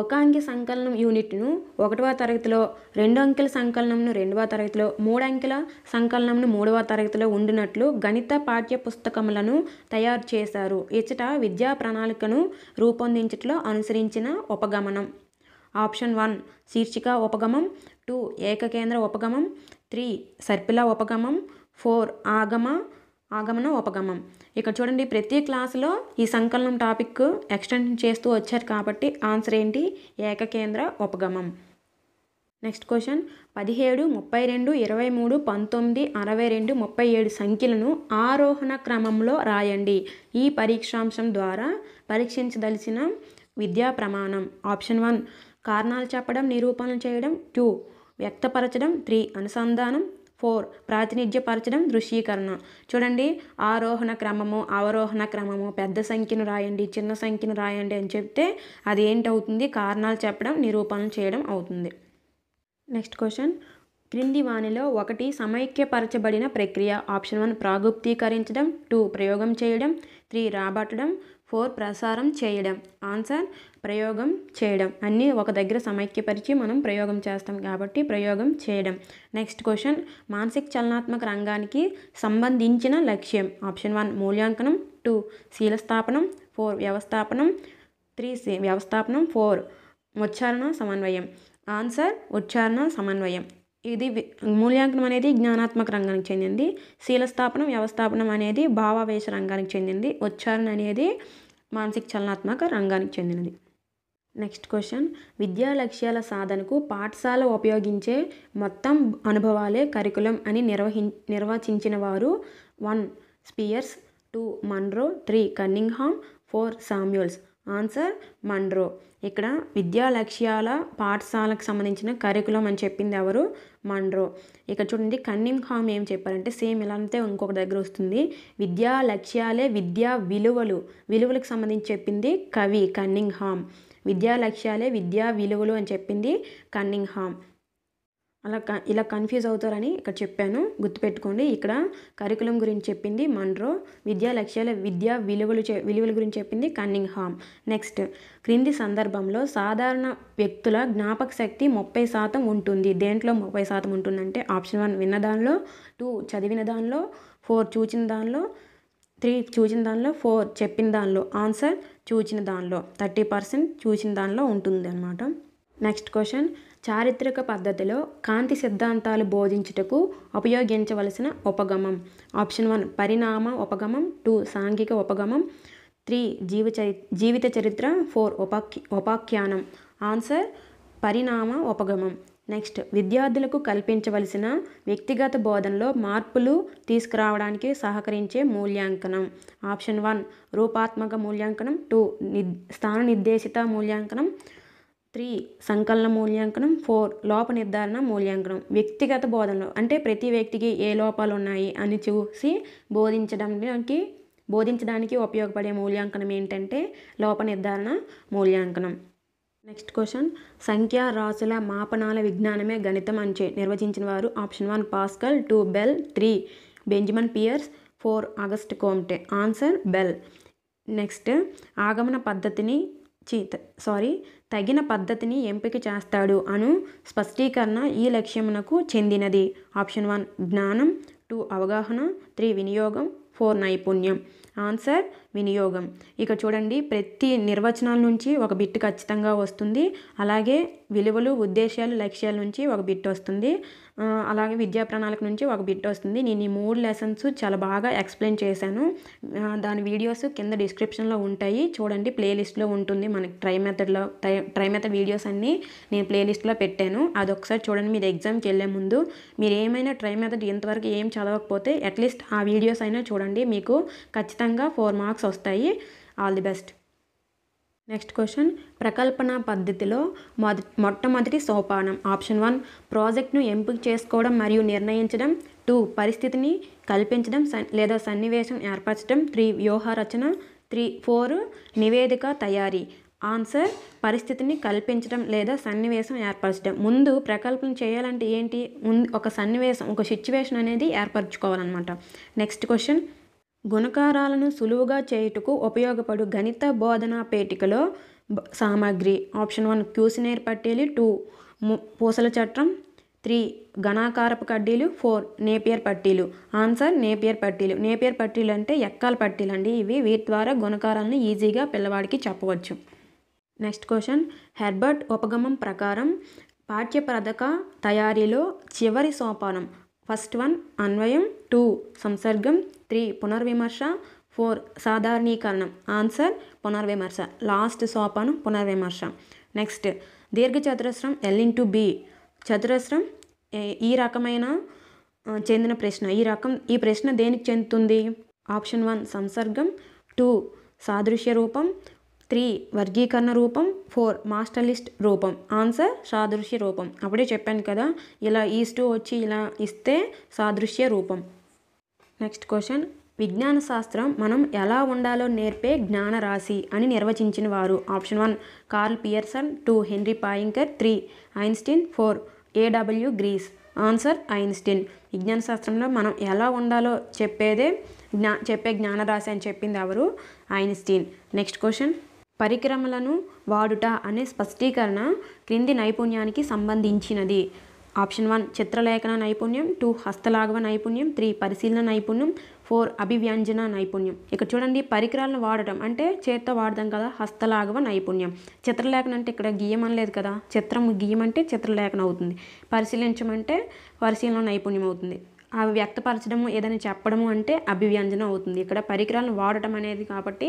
ఒక అంకె సంకలనం యూనిట్ను ఒకటవ తరగతిలో రెండు అంకెల సంకలనంను రెండవ తరగతిలో మూడు అంకెల సంకలనంను మూడవ తరగతిలో ఉండినట్లు గణిత పాఠ్య పుస్తకములను తయారు చేశారు ఇచ్చట విద్యా ప్రణాళికను రూపొందించట్లో అనుసరించిన ఉపగమనం ఆప్షన్ వన్ శీర్షిక ఉపగమం టూ ఏకకేంద్ర ఉపగమం త్రీ సర్పిల ఉపగమం ఫోర్ ఆగమ ఆగమనం ఉపగమం ఇక్కడ చూడండి ప్రతి క్లాసులో ఈ సంకలనం టాపిక్ ఎక్స్టెండ్ చేస్తూ వచ్చారు కాబట్టి ఆన్సర్ ఏంటి ఏకకేంద్ర ఉపగమం నెక్స్ట్ క్వశ్చన్ పదిహేడు ముప్పై రెండు ఇరవై మూడు పంతొమ్మిది అరవై రెండు ముప్పై ఏడు సంఖ్యలను ఆరోహణ క్రమంలో రాయండి ఈ పరీక్షాంశం ద్వారా పరీక్షించదలిచిన విద్యా ప్రమాణం ఆప్షన్ వన్ కారణాలు చెప్పడం నిరూపణలు చేయడం టూ వ్యక్తపరచడం త్రీ అనుసంధానం ఫోర్ ప్రాతినిధ్యపరచడం దృశ్యీకరణ చూడండి ఆరోహణ క్రమము అవరోహణ క్రమము పెద్ద సంఖ్యను రాయండి చిన్న సంఖ్యను రాయండి అని చెప్తే అది ఏంటవుతుంది కారణాలు చెప్పడం నిరూపణలు చేయడం అవుతుంది నెక్స్ట్ క్వశ్చన్ క్రింది వాణిలో ఒకటి సమైక్యపరచబడిన ప్రక్రియ ఆప్షన్ వన్ ప్రాగుప్తీకరించడం టూ ప్రయోగం చేయడం త్రీ రాబట్టడం ఫోర్ ప్రసారం చేయడం ఆన్సర్ ప్రయోగం చేయడం అన్నీ ఒక దగ్గర సమైక్యపరిచి మనం ప్రయోగం చేస్తాం కాబట్టి ప్రయోగం చేయడం నెక్స్ట్ క్వశ్చన్ మానసిక చలనాత్మక రంగానికి సంబంధించిన లక్ష్యం ఆప్షన్ వన్ మూల్యాంకనం టూ శీలస్థాపనం ఫోర్ వ్యవస్థాపనం త్రీ వ్యవస్థాపనం ఫోర్ ఉచ్చారణ సమన్వయం ఆన్సర్ ఉచ్చారణ సమన్వయం ఇది మూల్యాంకనం అనేది జ్ఞానాత్మక రంగానికి చెందింది శీలస్థాపనం వ్యవస్థాపనం అనేది భావావేశ రంగానికి చెందింది ఉచ్చారణ అనేది మానసిక చలనాత్మక రంగానికి చెందినది నెక్స్ట్ క్వశ్చన్ విద్యా లక్ష్యాల సాధనకు పాఠశాల ఉపయోగించే మొత్తం అనుభవాలే కరికులం అని నిర్వహి నిర్వచించిన వారు one Spears two Monroe three Cunningham four Samuels answer Monroe ఇక్కడ విద్యా లక్ష్యాల పాఠశాలకు సంబంధించిన కరికులం అని చెప్పింది ఎవరు మండ్రో ఇక చూడండి కన్నింగ్ హామ్ ఏం చెప్పారంటే సేమ్ ఇలా అంతే ఇంకొక దగ్గర వస్తుంది విద్యా లక్ష్యాలే విద్యా విలువలు విలువలకు సంబంధించి చెప్పింది కవి కన్నింగ్ హామ్ విద్యా లక్ష్యాలే విద్యా విలువలు అని చెప్పింది కన్నింగ్ హామ్ అలా క ఇలా కన్ఫ్యూజ్ అవుతారని ఇక్కడ చెప్పాను గుర్తుపెట్టుకోండి ఇక్కడ కరికులం గురించి చెప్పింది మన్రో విద్యా లక్ష్యాల విద్యా విలువలు విలువల గురించి చెప్పింది కన్నింగ్ హామ్ నెక్స్ట్ క్రింది సందర్భంలో సాధారణ వ్యక్తుల జ్ఞాపక శక్తి ముప్పై శాతం ఉంటుంది దేంట్లో ముప్పై శాతం ఉంటుందంటే ఆప్షన్ వన్ విన్న దానిలో టూ చదివిన దానిలో ఫోర్ చూచిన దానిలో త్రీ చూసిన దానిలో ఫోర్ చెప్పిన దానిలో ఆన్సర్ చూచిన దానిలో థర్టీ పర్సెంట్ చూసిన దానిలో ఉంటుంది అనమాట నెక్స్ట్ క్వశ్చన్ చారిత్రక పద్ధతిలో కాంతి సిద్ధాంతాలు బోధించుటకు ఉపయోగించవలసిన ఉపగమం ఆప్షన్ వన్ పరిణామ ఉపగమం టూ సాంఘిక ఉపగమం త్రీ జీవ జీవిత చరిత్ర ఫోర్ ఉపాఖ్య ఉపాఖ్యానం ఆన్సర్ పరిణామ ఉపగమం నెక్స్ట్ విద్యార్థులకు కల్పించవలసిన వ్యక్తిగత బోధనలో మార్పులు తీసుకురావడానికి సహకరించే మూల్యాంకనం ఆప్షన్ వన్ రూపాత్మక మూల్యాంకనం టూ ని స్థాన నిర్దేశిత మూల్యాంకనం త్రీ సంకలన మూల్యాంకనం ఫోర్ లోప నిర్ధారణ మూల్యాంకనం వ్యక్తిగత బోధనలు అంటే ప్రతి వ్యక్తికి ఏ లోపాలు ఉన్నాయి అని చూసి బోధించడానికి బోధించడానికి ఉపయోగపడే మూల్యాంకనం ఏంటంటే లోప నిర్ధారణ మూల్యాంకనం నెక్స్ట్ క్వశ్చన్ సంఖ్యా రాసుల మాపనాల విజ్ఞానమే గణితం అంచే నిర్వచించిన వారు option one Pascal two Bell three Benjamin Peirce four Auguste Comte answer Bell next ఆగమన పద్ధతిని చీత సారీ తగిన పద్ధతిని ఎంపిక చేస్తాడు అను స్పష్టీకరణ ఈ లక్ష్యమునకు చెందినది ఆప్షన్ వన్ జ్ఞానం టూ అవగాహన త్రీ వినియోగం ఫోర్ నైపుణ్యం ఆన్సర్ వినియోగం ఇక చూడండి ప్రతి నిర్వచనాల నుంచి ఒక బిట్ ఖచ్చితంగా వస్తుంది అలాగే విలువలు ఉద్దేశాలు లక్ష్యాల నుంచి ఒక బిట్ వస్తుంది అలాగే విద్యా ప్రణాళిక నుంచి ఒక బిట్ వస్తుంది నేను ఈ మూడు లెసన్స్ చాలా బాగా ఎక్స్ప్లెయిన్ చేశాను దాని వీడియోస్ కింద డిస్క్రిప్షన్లో ఉంటాయి చూడండి ప్లేలిస్ట్లో ఉంటుంది మనకి ట్రై మెథడ్లో ట్రై మెథడ్ వీడియోస్ అన్నీ నేను ప్లేలిస్ట్లో పెట్టాను అదొకసారి చూడండి మీరు ఎగ్జామ్కి వెళ్ళే ముందు మీరు ఏమైనా ట్రై మెథడ్ ఇంతవరకు ఏం చదవకపోతే అట్లీస్ట్ ఆ వీడియోస్ అయినా చూడండి మీకు ఖచ్చితంగా ఫోర్ మార్క్స్ వస్తాయి all the best next question ప్రకల్పన పద్ధతిలో మొద మొట్టమొదటి సోపానం ఆప్షన్ వన్ ప్రాజెక్ట్ను ఎంపిక చేసుకోవడం మరియు నిర్ణయించడం టూ పరిస్థితిని కల్పించడం లేదా సన్నివేశం ఏర్పరచడం త్రీ వ్యూహ రచన త్రీ ఫోర్ నివేదిక తయారీ ఆన్సర్ పరిస్థితిని కల్పించడం లేదా సన్నివేశం ఏర్పరచడం ముందు ప్రకల్పన చేయాలంటే ఏంటి ముందు ఒక సన్నివేశం ఒక సిచ్యువేషన్ అనేది ఏర్పరచుకోవాలన్నమాట నెక్స్ట్ క్వశ్చన్ గుణకారాలను సులువుగా చేయుటకు ఉపయోగపడు గణిత బోధనా పేటికలో సామాగ్రి ఆప్షన్ వన్ క్యూసినేర్ పట్టీలు టూ పూసల చట్రం త్రీ ఘనాకారపు కడ్డీలు ఫోర్ నేపియర్ పట్టీలు ఆన్సర్ నేపియర్ పట్టీలు నేపియర్ పట్టీలు అంటే ఎక్కాల పట్టీలు అండి ఇవి వీటి ద్వారా గుణకారాలను ఈజీగా పిల్లవాడికి చెప్పవచ్చు నెక్స్ట్ క్వశ్చన్ హెర్బర్ట్ ఉపగమం ప్రకారం పాఠ్యప్రదక తయారీలో చివరి సోపానం ఫస్ట్ వన్ అన్వయం టూ సంసర్గం త్రీ పునర్విమర్శ ఫోర్ సాధారణీకరణం ఆన్సర్ పునర్విమర్శ లాస్ట్ సోపానం పునర్విమర్శ నెక్స్ట్ దీర్ఘ చతురస్రం ఎల్ ఇంటూ బి చతురస్రం ఈ రకమైన చెందిన ప్రశ్న ఈ రకం ఈ ప్రశ్న దేనికి చెందుతుంది ఆప్షన్ వన్ సంసర్గం టూ సాదృశ్య రూపం త్రీ వర్గీకరణ రూపం ఫోర్ మాస్టర్ లిస్ట్ రూపం ఆన్సర్ సాదృశ్య రూపం అప్పుడే చెప్పాను కదా ఇలా ఈస్టు వచ్చి ఇలా ఇస్తే సాదృశ్య రూపం నెక్స్ట్ క్వశ్చన్ విజ్ఞాన శాస్త్రం మనం ఎలా ఉండాలో నేర్పే జ్ఞాన రాశి అని నిర్వచించిన వారు option one Karl Pearson two Henri Poincare three Einstein four AW Grice answer Einstein విజ్ఞాన శాస్త్రంలో మనం ఎలా ఉండాలో చెప్పేదే జ్ఞా చెప్పే జ్ఞానరాశి అని చెప్పింది ఎవరు ఐన్స్టీన్ నెక్స్ట్ క్వశ్చన్ పరిక్రమలను వాడుట అనే స్పష్టీకరణ క్రింది నైపుణ్యానికి సంబంధించినది ఆప్షన్ వన్ చిత్రలేఖన నైపుణ్యం టూ హస్తలాఘవ నైపుణ్యం త్రీ పరిశీలన నైపుణ్యం ఫోర్ అభివ్యంజన నైపుణ్యం ఇక్కడ చూడండి పరికరాలను వాడటం అంటే చేత్తో వాడదాం కదా హస్తలాఘవ నైపుణ్యం చిత్రలేఖన అంటే ఇక్కడ లేదు కదా చిత్రం గీయమంటే చిత్రలేఖన అవుతుంది పరిశీలించమంటే పరిశీలన నైపుణ్యం అవుతుంది అవి వ్యక్తపరచడము ఏదైనా చెప్పడము అంటే అభివ్యంజనం అవుతుంది ఇక్కడ పరికరాలను వాడటం అనేది కాబట్టి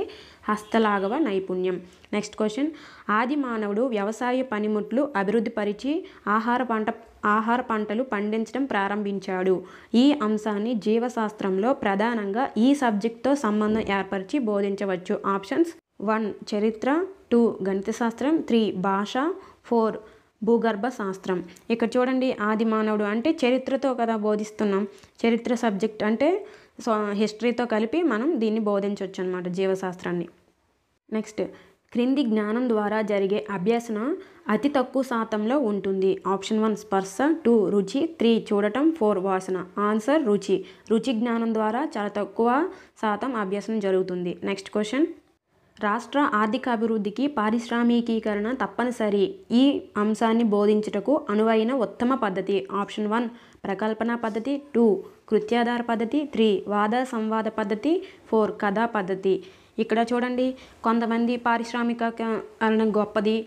హస్తలాఘవ నైపుణ్యం నెక్స్ట్ క్వశ్చన్ ఆది మానవుడు వ్యవసాయ పనిముట్లు అభివృద్ధిపరిచి ఆహార పంట ఆహార పంటలు పండించడం ప్రారంభించాడు ఈ అంశాన్ని జీవశాస్త్రంలో ప్రధానంగా ఈ సబ్జెక్ట్తో సంబంధం ఏర్పరిచి బోధించవచ్చు ఆప్షన్స్ వన్ చరిత్ర టూ గణిత శాస్త్రం త్రీ భాష ఫోర్ భూగర్భ శాస్త్రం ఇక్కడ చూడండి ఆది మానవుడు అంటే చరిత్రతో కదా బోధిస్తున్నాం చరిత్ర సబ్జెక్ట్ అంటే సో హిస్టరీతో కలిపి మనం దీన్ని బోధించవచ్చు అనమాట జీవశాస్త్రాన్ని నెక్స్ట్ క్రింది జ్ఞానం ద్వారా జరిగే అభ్యసన అతి తక్కువ శాతంలో ఉంటుంది ఆప్షన్ వన్ స్పర్శ టూ రుచి త్రీ చూడటం ఫోర్ వాసన ఆన్సర్ రుచి రుచి జ్ఞానం ద్వారా చాలా తక్కువ శాతం అభ్యాసం జరుగుతుంది నెక్స్ట్ క్వశ్చన్ రాష్ట్ర ఆర్థికాభివృద్ధికి పారిశ్రామికీకరణ తప్పనిసరి ఈ అంశాన్ని బోధించుటకు అనువైన ఉత్తమ పద్ధతి ఆప్షన్ వన్ ప్రకల్పన పద్ధతి టూ కృత్యాధార పద్ధతి త్రీ వాద సంవాద పద్ధతి ఫోర్ కథా పద్ధతి ఇక్కడ చూడండి కొంతమంది పారిశ్రామిక గొప్పది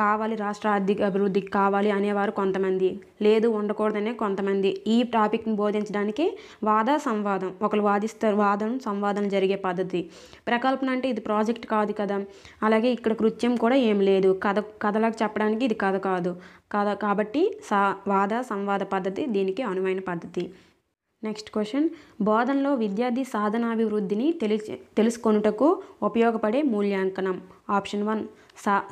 కావాలి రాష్ట్ర ఆర్థిక అభివృద్ధికి కావాలి అనేవారు కొంతమంది లేదు ఉండకూడదనే కొంతమంది ఈ టాపిక్ని బోధించడానికి వాద సంవాదం ఒకరు వాదిస్తారు వాదం సంవాదం జరిగే పద్ధతి ప్రకల్పన అంటే ఇది ప్రాజెక్ట్ కాదు కదా అలాగే ఇక్కడ కృత్యం కూడా ఏం లేదు కథ కథలకు చెప్పడానికి ఇది కథ కాదు కథ కాబట్టి సా వాద సంవాద పద్ధతి దీనికి అనువైన పద్ధతి నెక్స్ట్ క్వశ్చన్ బోధనలో విద్యార్థి సాధనాభివృద్ధిని తెలి తెలుసుకొనుటకు ఉపయోగపడే మూల్యాంకనం ఆప్షన్ వన్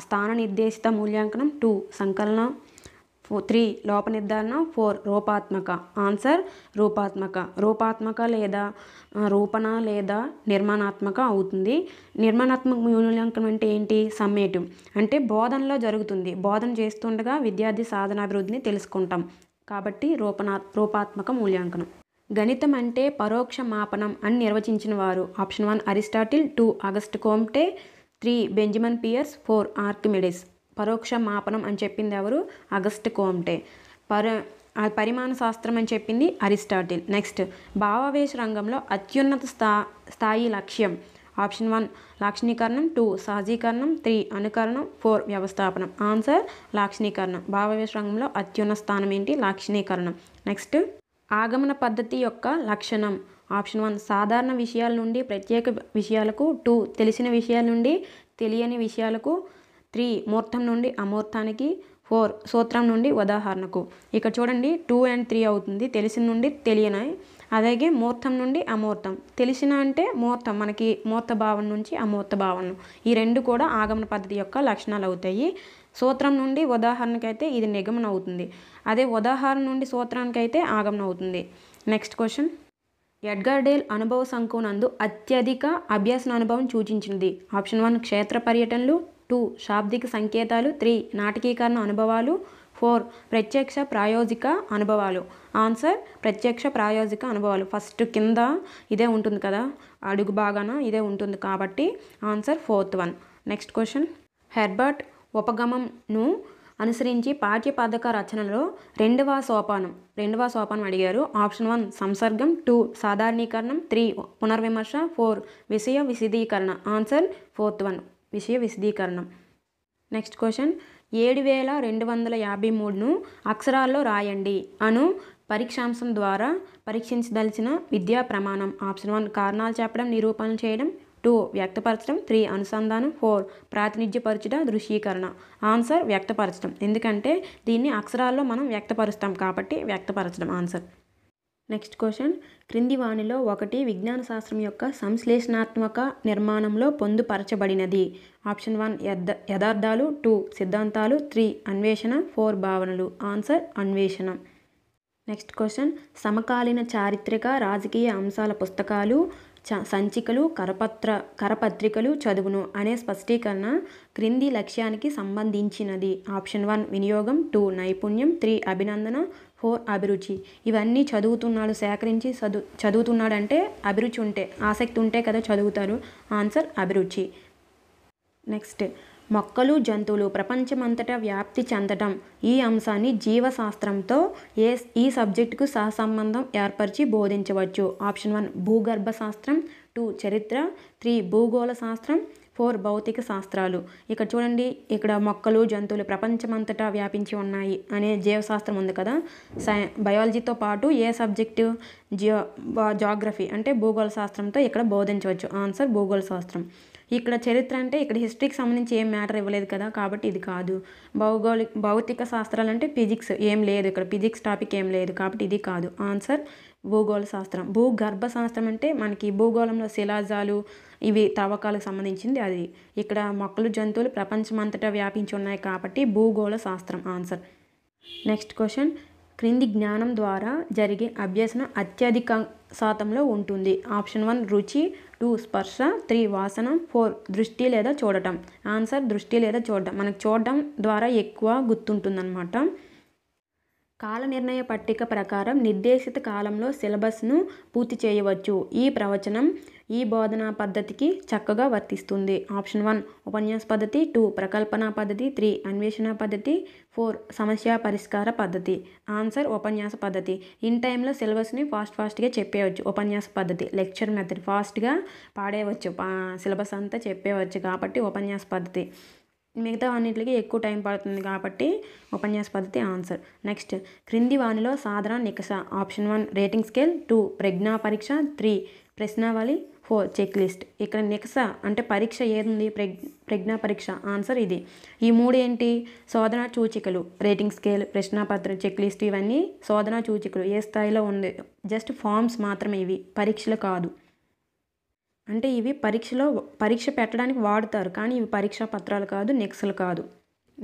స్థాన నిర్దేశిత మూల్యాంకనం టూ సంకలన త్రీ లోప నిర్ధారణ ఫోర్ రూపాత్మక ఆన్సర్ రూపాత్మక రూపాత్మక లేదా రూపణ లేదా నిర్మాణాత్మక అవుతుంది నిర్మాణాత్మక మూల్యాంకనం అంటే ఏంటి సమ్మేటివ్ అంటే బోధనలో జరుగుతుంది బోధన చేస్తుండగా విద్యార్థి సాధనాభివృద్ధిని తెలుసుకుంటాం కాబట్టి రూపణా రూపాత్మక మూల్యాంకనం గణితం అంటే పరోక్ష మాపనం అని నిర్వచించిన వారు option one Aristotle two Auguste Comte three Benjamin Peirce four Archimedes పరోక్ష మాపనం అని చెప్పింది ఎవరు అగస్ట్ కోమ్టే పర పరిమాణ శాస్త్రం అని చెప్పింది అరిస్టాటిల్ నెక్స్ట్ భావావేశ రంగంలో అత్యున్నత స్థా స్థాయి లక్ష్యం ఆప్షన్ వన్ లాక్షణీకరణం టూ సహజీకరణం త్రీ అనుకరణం ఫోర్ వ్యవస్థాపనం ఆన్సర్ లాక్షణీకరణం భావావేశ రంగంలో అత్యున్నత స్థానం ఏంటి లాక్షణీకరణం నెక్స్ట్ ఆగమన పద్ధతి యొక్క లక్షణం ఆప్షన్ వన్ సాధారణ విషయాల నుండి ప్రత్యేక విషయాలకు టూ తెలిసిన విషయాల నుండి తెలియని విషయాలకు త్రీ మూర్తం నుండి అమూర్తానికి ఫోర్ సూత్రం నుండి ఉదాహరణకు ఇక్కడ చూడండి టూ అండ్ త్రీ అవుతుంది తెలిసిన నుండి తెలియనాయి అలాగే ముహూర్తం నుండి అమూర్తం తెలిసిన అంటే ముహూర్తం మనకి ముహూర్త భావం నుంచి అమూర్త భావనం ఈ రెండు కూడా ఆగమన పద్ధతి యొక్క లక్షణాలు అవుతాయి సూత్రం నుండి ఉదాహరణకైతే ఇది నిగమనం అవుతుంది అదే ఉదాహరణ నుండి సూత్రానికైతే ఆగమనం అవుతుంది నెక్స్ట్ క్వశ్చన్ ఎడ్గార్డేల్ అనుభవ సంకునందు అత్యధిక అభ్యసన అనుభవం సూచించింది ఆప్షన్ వన్ క్షేత్ర పర్యటనలు టూ శాబ్దిక సంకేతాలు త్రీ నాటకీకరణ అనుభవాలు ఫోర్ ప్రత్యక్ష ప్రాయోజిక అనుభవాలు ఆన్సర్ ప్రత్యక్ష ప్రాయోజిక అనుభవాలు ఫస్ట్ కింద ఇదే ఉంటుంది కదా అడుగు బాగాన ఇదే ఉంటుంది కాబట్టి answer fourth one next question Herbert ఉపగమంను అనుసరించి పాఠ్య పథక రచనలో రెండవ సోపానం రెండవ సోపానం అడిగారు ఆప్షన్ వన్ సంసర్గం టూ సాధారణీకరణం త్రీ పునర్విమర్శ ఫోర్ విషయ విశదీకరణ ఆన్సర్ ఫోర్త్ వన్ విషయ విశదీకరణం నెక్స్ట్ క్వశ్చన్ ఏడు వేల రెండు వందల యాభై మూడును అక్షరాల్లో రాయండి అను పరీక్షాంశం ద్వారా పరీక్షించదలిచిన విద్యా ప్రమాణం ఆప్షన్ వన్ కారణాలు చెప్పడం నిరూపణ చేయడం టూ వ్యక్తపరచడం త్రీ అనుసంధానం ఫోర్ ప్రాతినిధ్యపరచుట దృశ్యీకరణ ఆన్సర్ వ్యక్తపరచడం ఎందుకంటే దీన్ని అక్షరాల్లో మనం వ్యక్తపరుస్తాం కాబట్టి వ్యక్తపరచడం ఆన్సర్ నెక్స్ట్ క్వశ్చన్ క్రింది వాణిలో ఒకటి విజ్ఞాన శాస్త్రం యొక్క సంశ్లేషణాత్మక నిర్మాణంలో పొందుపరచబడినది ఆప్షన్ వన్ యథ యథార్థాలు టూ సిద్ధాంతాలు త్రీ అన్వేషణ ఫోర్ భావనలు ఆన్సర్ అన్వేషణ నెక్స్ట్ క్వశ్చన్ సమకాలీన చారిత్రక రాజకీయ అంశాల పుస్తకాలు సంచికలు కరపత్ర కరపత్రికలు చదువును అనే స్పష్టీకరణ క్రింది లక్ష్యానికి సంబంధించినది ఆప్షన్ వన్ వినియోగం టూ నైపుణ్యం త్రీ అభినందన ఫోర్ అభిరుచి ఇవన్నీ చదువుతున్నాడు సేకరించి చదువు చదువుతున్నాడంటే అభిరుచి ఉంటే ఆసక్తి ఉంటే కదా చదువుతారు ఆన్సర్ అభిరుచి నెక్స్ట్ మొక్కలు జంతువులు ప్రపంచమంతటా వ్యాప్తి చెందటం ఈ అంశాన్ని జీవశాస్త్రంతో ఏ ఈ సబ్జెక్టుకు సహసంబంధం ఏర్పరిచి బోధించవచ్చు ఆప్షన్ వన్ భూగర్భ శాస్త్రం టూ చరిత్ర త్రీ భూగోళ శాస్త్రం ఫోర్ భౌతిక శాస్త్రాలు ఇక్కడ చూడండి ఇక్కడ మొక్కలు జంతువులు ప్రపంచమంతటా వ్యాపించి ఉన్నాయి అనే జీవశాస్త్రం ఉంది కదా సై బయాలజీతో పాటు ఏ సబ్జెక్టు జియో జాగ్రఫీ అంటే భూగోళ శాస్త్రంతో ఇక్కడ బోధించవచ్చు ఆన్సర్ భూగోళ శాస్త్రం ఇక్కడ చరిత్ర అంటే ఇక్కడ హిస్టరీకి సంబంధించి ఏం మ్యాటర్ ఇవ్వలేదు కదా కాబట్టి ఇది కాదు భౌగోళిక భౌతిక శాస్త్రాలు అంటే ఫిజిక్స్ ఏం లేదు ఇక్కడ ఫిజిక్స్ టాపిక్ ఏం లేదు కాబట్టి ఇది కాదు ఆన్సర్ భూగోళ శాస్త్రం భూగర్భ శాస్త్రం అంటే మనకి భూగోళంలో శిలాజాలు ఇవి తవ్వకాలకు సంబంధించింది అది ఇక్కడ మొక్కలు జంతువులు ప్రపంచమంతటా వ్యాపించి ఉన్నాయి కాబట్టి భూగోళ శాస్త్రం ఆన్సర్ నెక్స్ట్ క్వశ్చన్ క్రింది జ్ఞానం ద్వారా జరిగే అభ్యసన అత్యధిక శాతంలో ఉంటుంది ఆప్షన్ వన్ రుచి టూ స్పర్శ త్రీ వాసన ఫోర్ దృష్టి లేదా చూడటం ఆన్సర్ దృష్టి లేదా చూడటం మనకు చూడడం ద్వారా ఎక్కువ గుర్తుంటుందన్నమాట కాల నిర్ణయ పట్టిక ప్రకారం నిర్దేశిత కాలంలో సిలబస్ను పూర్తి చేయవచ్చు ఈ ప్రవచనం ఈ బోధనా పద్ధతికి చక్కగా వర్తిస్తుంది ఆప్షన్ వన్ ఉపన్యాస పద్ధతి టూ ప్రకల్పన పద్ధతి త్రీ అన్వేషణ పద్ధతి ఫోర్ సమస్య పరిష్కార పద్ధతి ఆన్సర్ ఉపన్యాస పద్ధతి ఇన్ టైంలో సిలబస్ని ఫాస్ట్ ఫాస్ట్గా చెప్పేయవచ్చు ఉపన్యాస పద్ధతి లెక్చర్ మెథడ్ ఫాస్ట్గా పాడేయవచ్చు సిలబస్ అంతా చెప్పేవచ్చు కాబట్టి ఉపన్యాస పద్ధతి మిగతా అన్నింటికి ఎక్కువ టైం పడుతుంది కాబట్టి ఉపన్యాస పద్ధతి ఆన్సర్ నెక్స్ట్ క్రింది వాణిలో సాధారణ నికష option one rating scale two ప్రజ్ఞా పరీక్ష త్రీ ప్రశ్నావళి ఫోర్ చెక్ లిస్ట్ ఇక్కడ నిక్స అంటే పరీక్ష ఏది ప్రజ్ ప్రజ్ఞా పరీక్ష ఆన్సర్ ఇది ఈ మూడు ఏంటి శోధన సూచికలు రేటింగ్ స్కేల్ ప్రశ్నపత్రం చెక్ లిస్ట్ ఇవన్నీ శోధన సూచికలు ఏ స్థాయిలో ఉంది జస్ట్ ఫామ్స్ మాత్రమే ఇవి పరీక్షలు కాదు అంటే ఇవి పరీక్షలో పరీక్ష పెట్టడానికి వాడుతారు కానీ ఇవి పరీక్షా పత్రాలు కాదు నెక్స్లు కాదు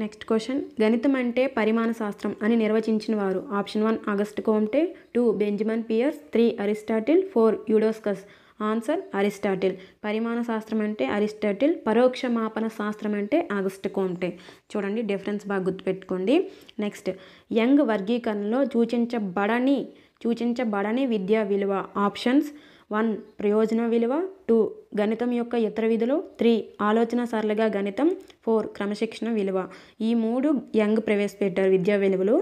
నెక్స్ట్ క్వశ్చన్ గణితం అంటే పరిమాణ శాస్త్రం అని నిర్వచించిన వారు option one Auguste Comte two Benjamin Peirce three Aristotle four Eudoxus answer Aristotle పరిమాణ శాస్త్రం అంటే అరిస్టాటిల్ పరోక్ష మాపన శాస్త్రం అంటే ఆగస్ట్ కోమ్టే చూడండి డిఫరెన్స్ బాగా గుర్తుపెట్టుకోండి నెక్స్ట్ యంగ్ వర్గీకరణలో సూచించబడని సూచించబడని విద్యా విలువ ఆప్షన్స్ వన్ ప్రయోజన విలువ టూ గణితం యొక్క ఇతర విధులు త్రీ ఆలోచన సరళగా గణితం ఫోర్ క్రమశిక్షణ విలువ ఈ మూడు యంగ్ ప్రవేశపెట్టారు విద్యా విలువలు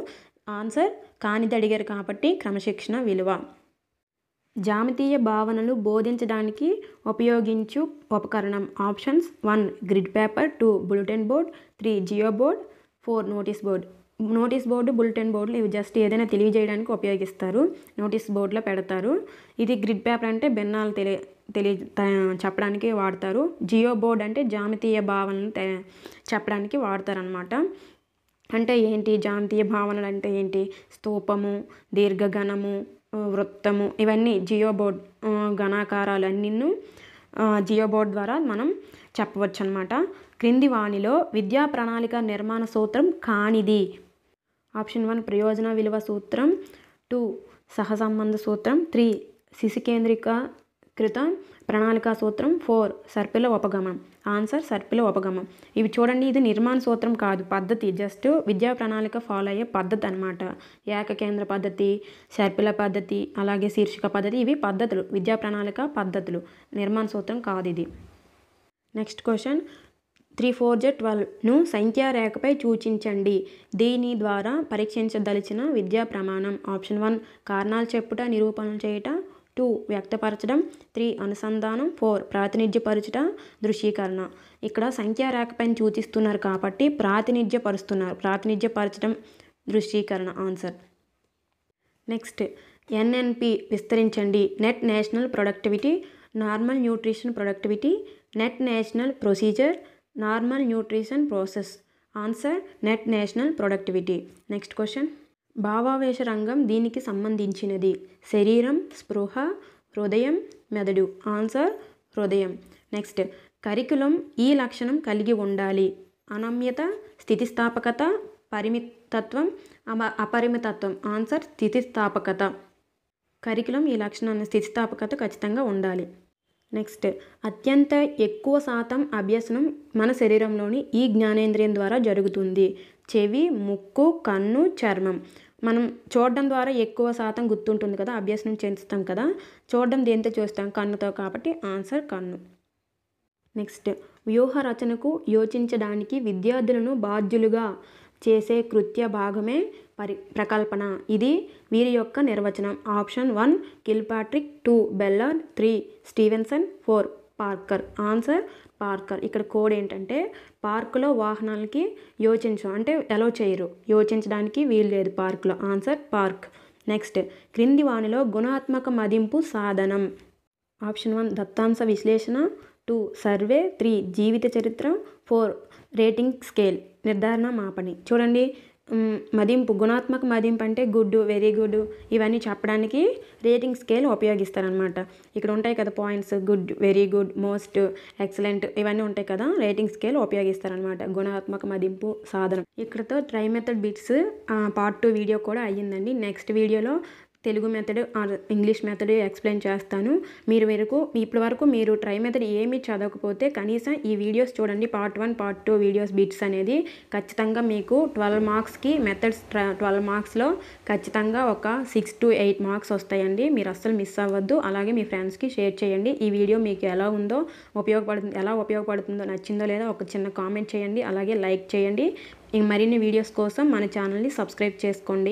ఆన్సర్ కానిది అడిగారు కాబట్టి క్రమశిక్షణ విలువ జామతీయ భావనలు బోధించడానికి ఉపయోగించు ఉపకరణం options one grid paper two bulletin board three geoboard four notice board notice board bulletin బోర్డులు ఇవి జస్ట్ ఏదైనా తెలియజేయడానికి ఉపయోగిస్తారు నోటీస్ బోర్డులో పెడతారు ఇది గ్రిడ్ పేపర్ అంటే భిన్నాలు తెలియ తెలియ చెప్పడానికి వాడతారు జియో బోర్డ్ అంటే జామతీయ భావనలు చెప్పడానికి వాడతారనమాట అంటే ఏంటి జాంతీయ భావనలు అంటే ఏంటి స్తూపము దీర్ఘగణము వృత్తము ఇవన్నీ జియో బోర్డ్ గణాకారాలు జియో బోర్డ్ ద్వారా మనం చెప్పవచ్చు అనమాట క్రింది వాణిలో విద్యా ప్రణాళిక నిర్మాణ సూత్రం కానిది ఆప్షన్ వన్ ప్రయోజన విలువ సూత్రం టూ సహసంబంధ సూత్రం త్రీ శిశు కేంద్రీకృత ప్రణాళిక సూత్రం ఫోర్ సర్పిల ఉపగమం ఆన్సర్ సర్పిల ఉపగమం ఇవి చూడండి ఇది నిర్మాణ సూత్రం కాదు పద్ధతి జస్ట్ విద్యా ప్రణాళిక ఫాలో అయ్యే పద్ధతి అనమాట ఏకకేంద్ర పద్ధతి సర్పిల పద్ధతి అలాగే శీర్షిక పద్ధతి ఇవి పద్ధతులు విద్యా ప్రణాళిక పద్ధతులు నిర్మాణ సూత్రం కాదు ఇది నెక్స్ట్ క్వశ్చన్ త్రీ ఫోర్ జె ట్వెల్వ్ను సంఖ్యా రేఖపై సూచించండి దీని ద్వారా పరీక్షించదలిచిన విద్యా ప్రమాణం ఆప్షన్ వన్ కారణాలు చెప్పుట నిరూపణలు చేయుట టూ వ్యక్తపరచడం త్రీ అనుసంధానం ఫోర్ ప్రాతినిధ్యపరచట దృశ్యీకరణ ఇక్కడ సంఖ్యా పైన సూచిస్తున్నారు కాబట్టి ప్రాతినిధ్యపరుస్తున్నారు ప్రాతినిధ్యపరచడం దృశ్యీకరణ ఆన్సర్ నెక్స్ట్ ఎన్ఎన్పి విస్తరించండి net national productivity normal nutrition productivity net national procedure normal nutrition process answer net national productivity next question భావావేశ రంగం దీనికి సంబంధించినది శరీరం స్పృహ హృదయం మెదడు ఆన్సర్ హృదయం నెక్స్ట్ కరికులం ఈ లక్షణం కలిగి ఉండాలి అనమ్యత స్థితిస్థాపకత పరిమితత్వం అపరిమితత్వం ఆన్సర్ స్థితిస్థాపకత కరికులం ఈ లక్షణాన్ని స్థితిస్థాపకత ఖచ్చితంగా ఉండాలి నెక్స్ట్ అత్యంత ఎక్కువ శాతం అభ్యసనం మన శరీరంలోని ఈ జ్ఞానేంద్రియం ద్వారా జరుగుతుంది చెవి ముక్కు కన్ను చర్మం మనం చూడడం ద్వారా ఎక్కువ శాతం గుర్తుంటుంది కదా అభ్యాసం చేస్తాం కదా చూడడం దేంతో చూస్తాం కన్నుతో కాబట్టి ఆన్సర్ కన్ను నెక్స్ట్ వ్యూహ రచనకు యోచించడానికి విద్యార్థులను బాధ్యులుగా చేసే కృత్య భాగమే పరి ప్రకల్పన ఇది వీరి యొక్క నిర్వచనం option one Kilpatrick two Beller three Stevenson four Parker answer Parker ఇక్కడ కోడ్ ఏంటంటే పార్కులో వాహనాలకి యోచించు అంటే ఎలో చేయరు యోచించడానికి వీలు లేదు పార్కులో ఆన్సర్ పార్క్ నెక్స్ట్ క్రింది వాణిలో గుణాత్మక మదింపు సాధనం ఆప్షన్ వన్ దత్తాంశ విశ్లేషణ టూ సర్వే త్రీ జీవిత చరిత్ర ఫోర్ రేటింగ్ స్కేల్ నిర్ధారణ మాపని చూడండి మదింపు గుణాత్మక మదింపు అంటే గుడ్ వెరీ గుడ్ ఇవన్నీ చెప్పడానికి రేటింగ్ స్కేల్ ఉపయోగిస్తారనమాట ఇక్కడ ఉంటాయి కదా points good very good most excellent ఇవన్నీ ఉంటాయి కదా రేటింగ్ స్కేల్ ఉపయోగిస్తారనమాట గుణాత్మక మదింపు సాధనం ఇక్కడతో try method bits part two video కూడా అయ్యిందండి నెక్స్ట్ వీడియోలో Telugu method or English method explain చేస్తాను మీరు వరకు ఇప్పటి వరకు మీరు ట్రై మెథడ్ ఏమీ చదవకపోతే కనీసం ఈ వీడియోస్ చూడండి part one part two videos bits అనేది ఖచ్చితంగా మీకు ట్వెల్వ్ మార్క్స్కి మెథడ్స్ ట్వెల్వ్ మార్క్స్లో ఖచ్చితంగా ఒక సిక్స్ టు ఎయిట్ మార్క్స్ వస్తాయండి మీరు అస్సలు మిస్ అవ్వద్దు అలాగే మీ ఫ్రెండ్స్కి షేర్ చేయండి ఈ వీడియో మీకు ఎలా ఉందో ఉపయోగపడుతుంది ఎలా ఉపయోగపడుతుందో నచ్చిందో లేదో ఒక చిన్న కామెంట్ చేయండి అలాగే లైక్ చేయండి మరిన్ని వీడియోస్ కోసం మన ఛానల్ని సబ్స్క్రైబ్ చేసుకోండి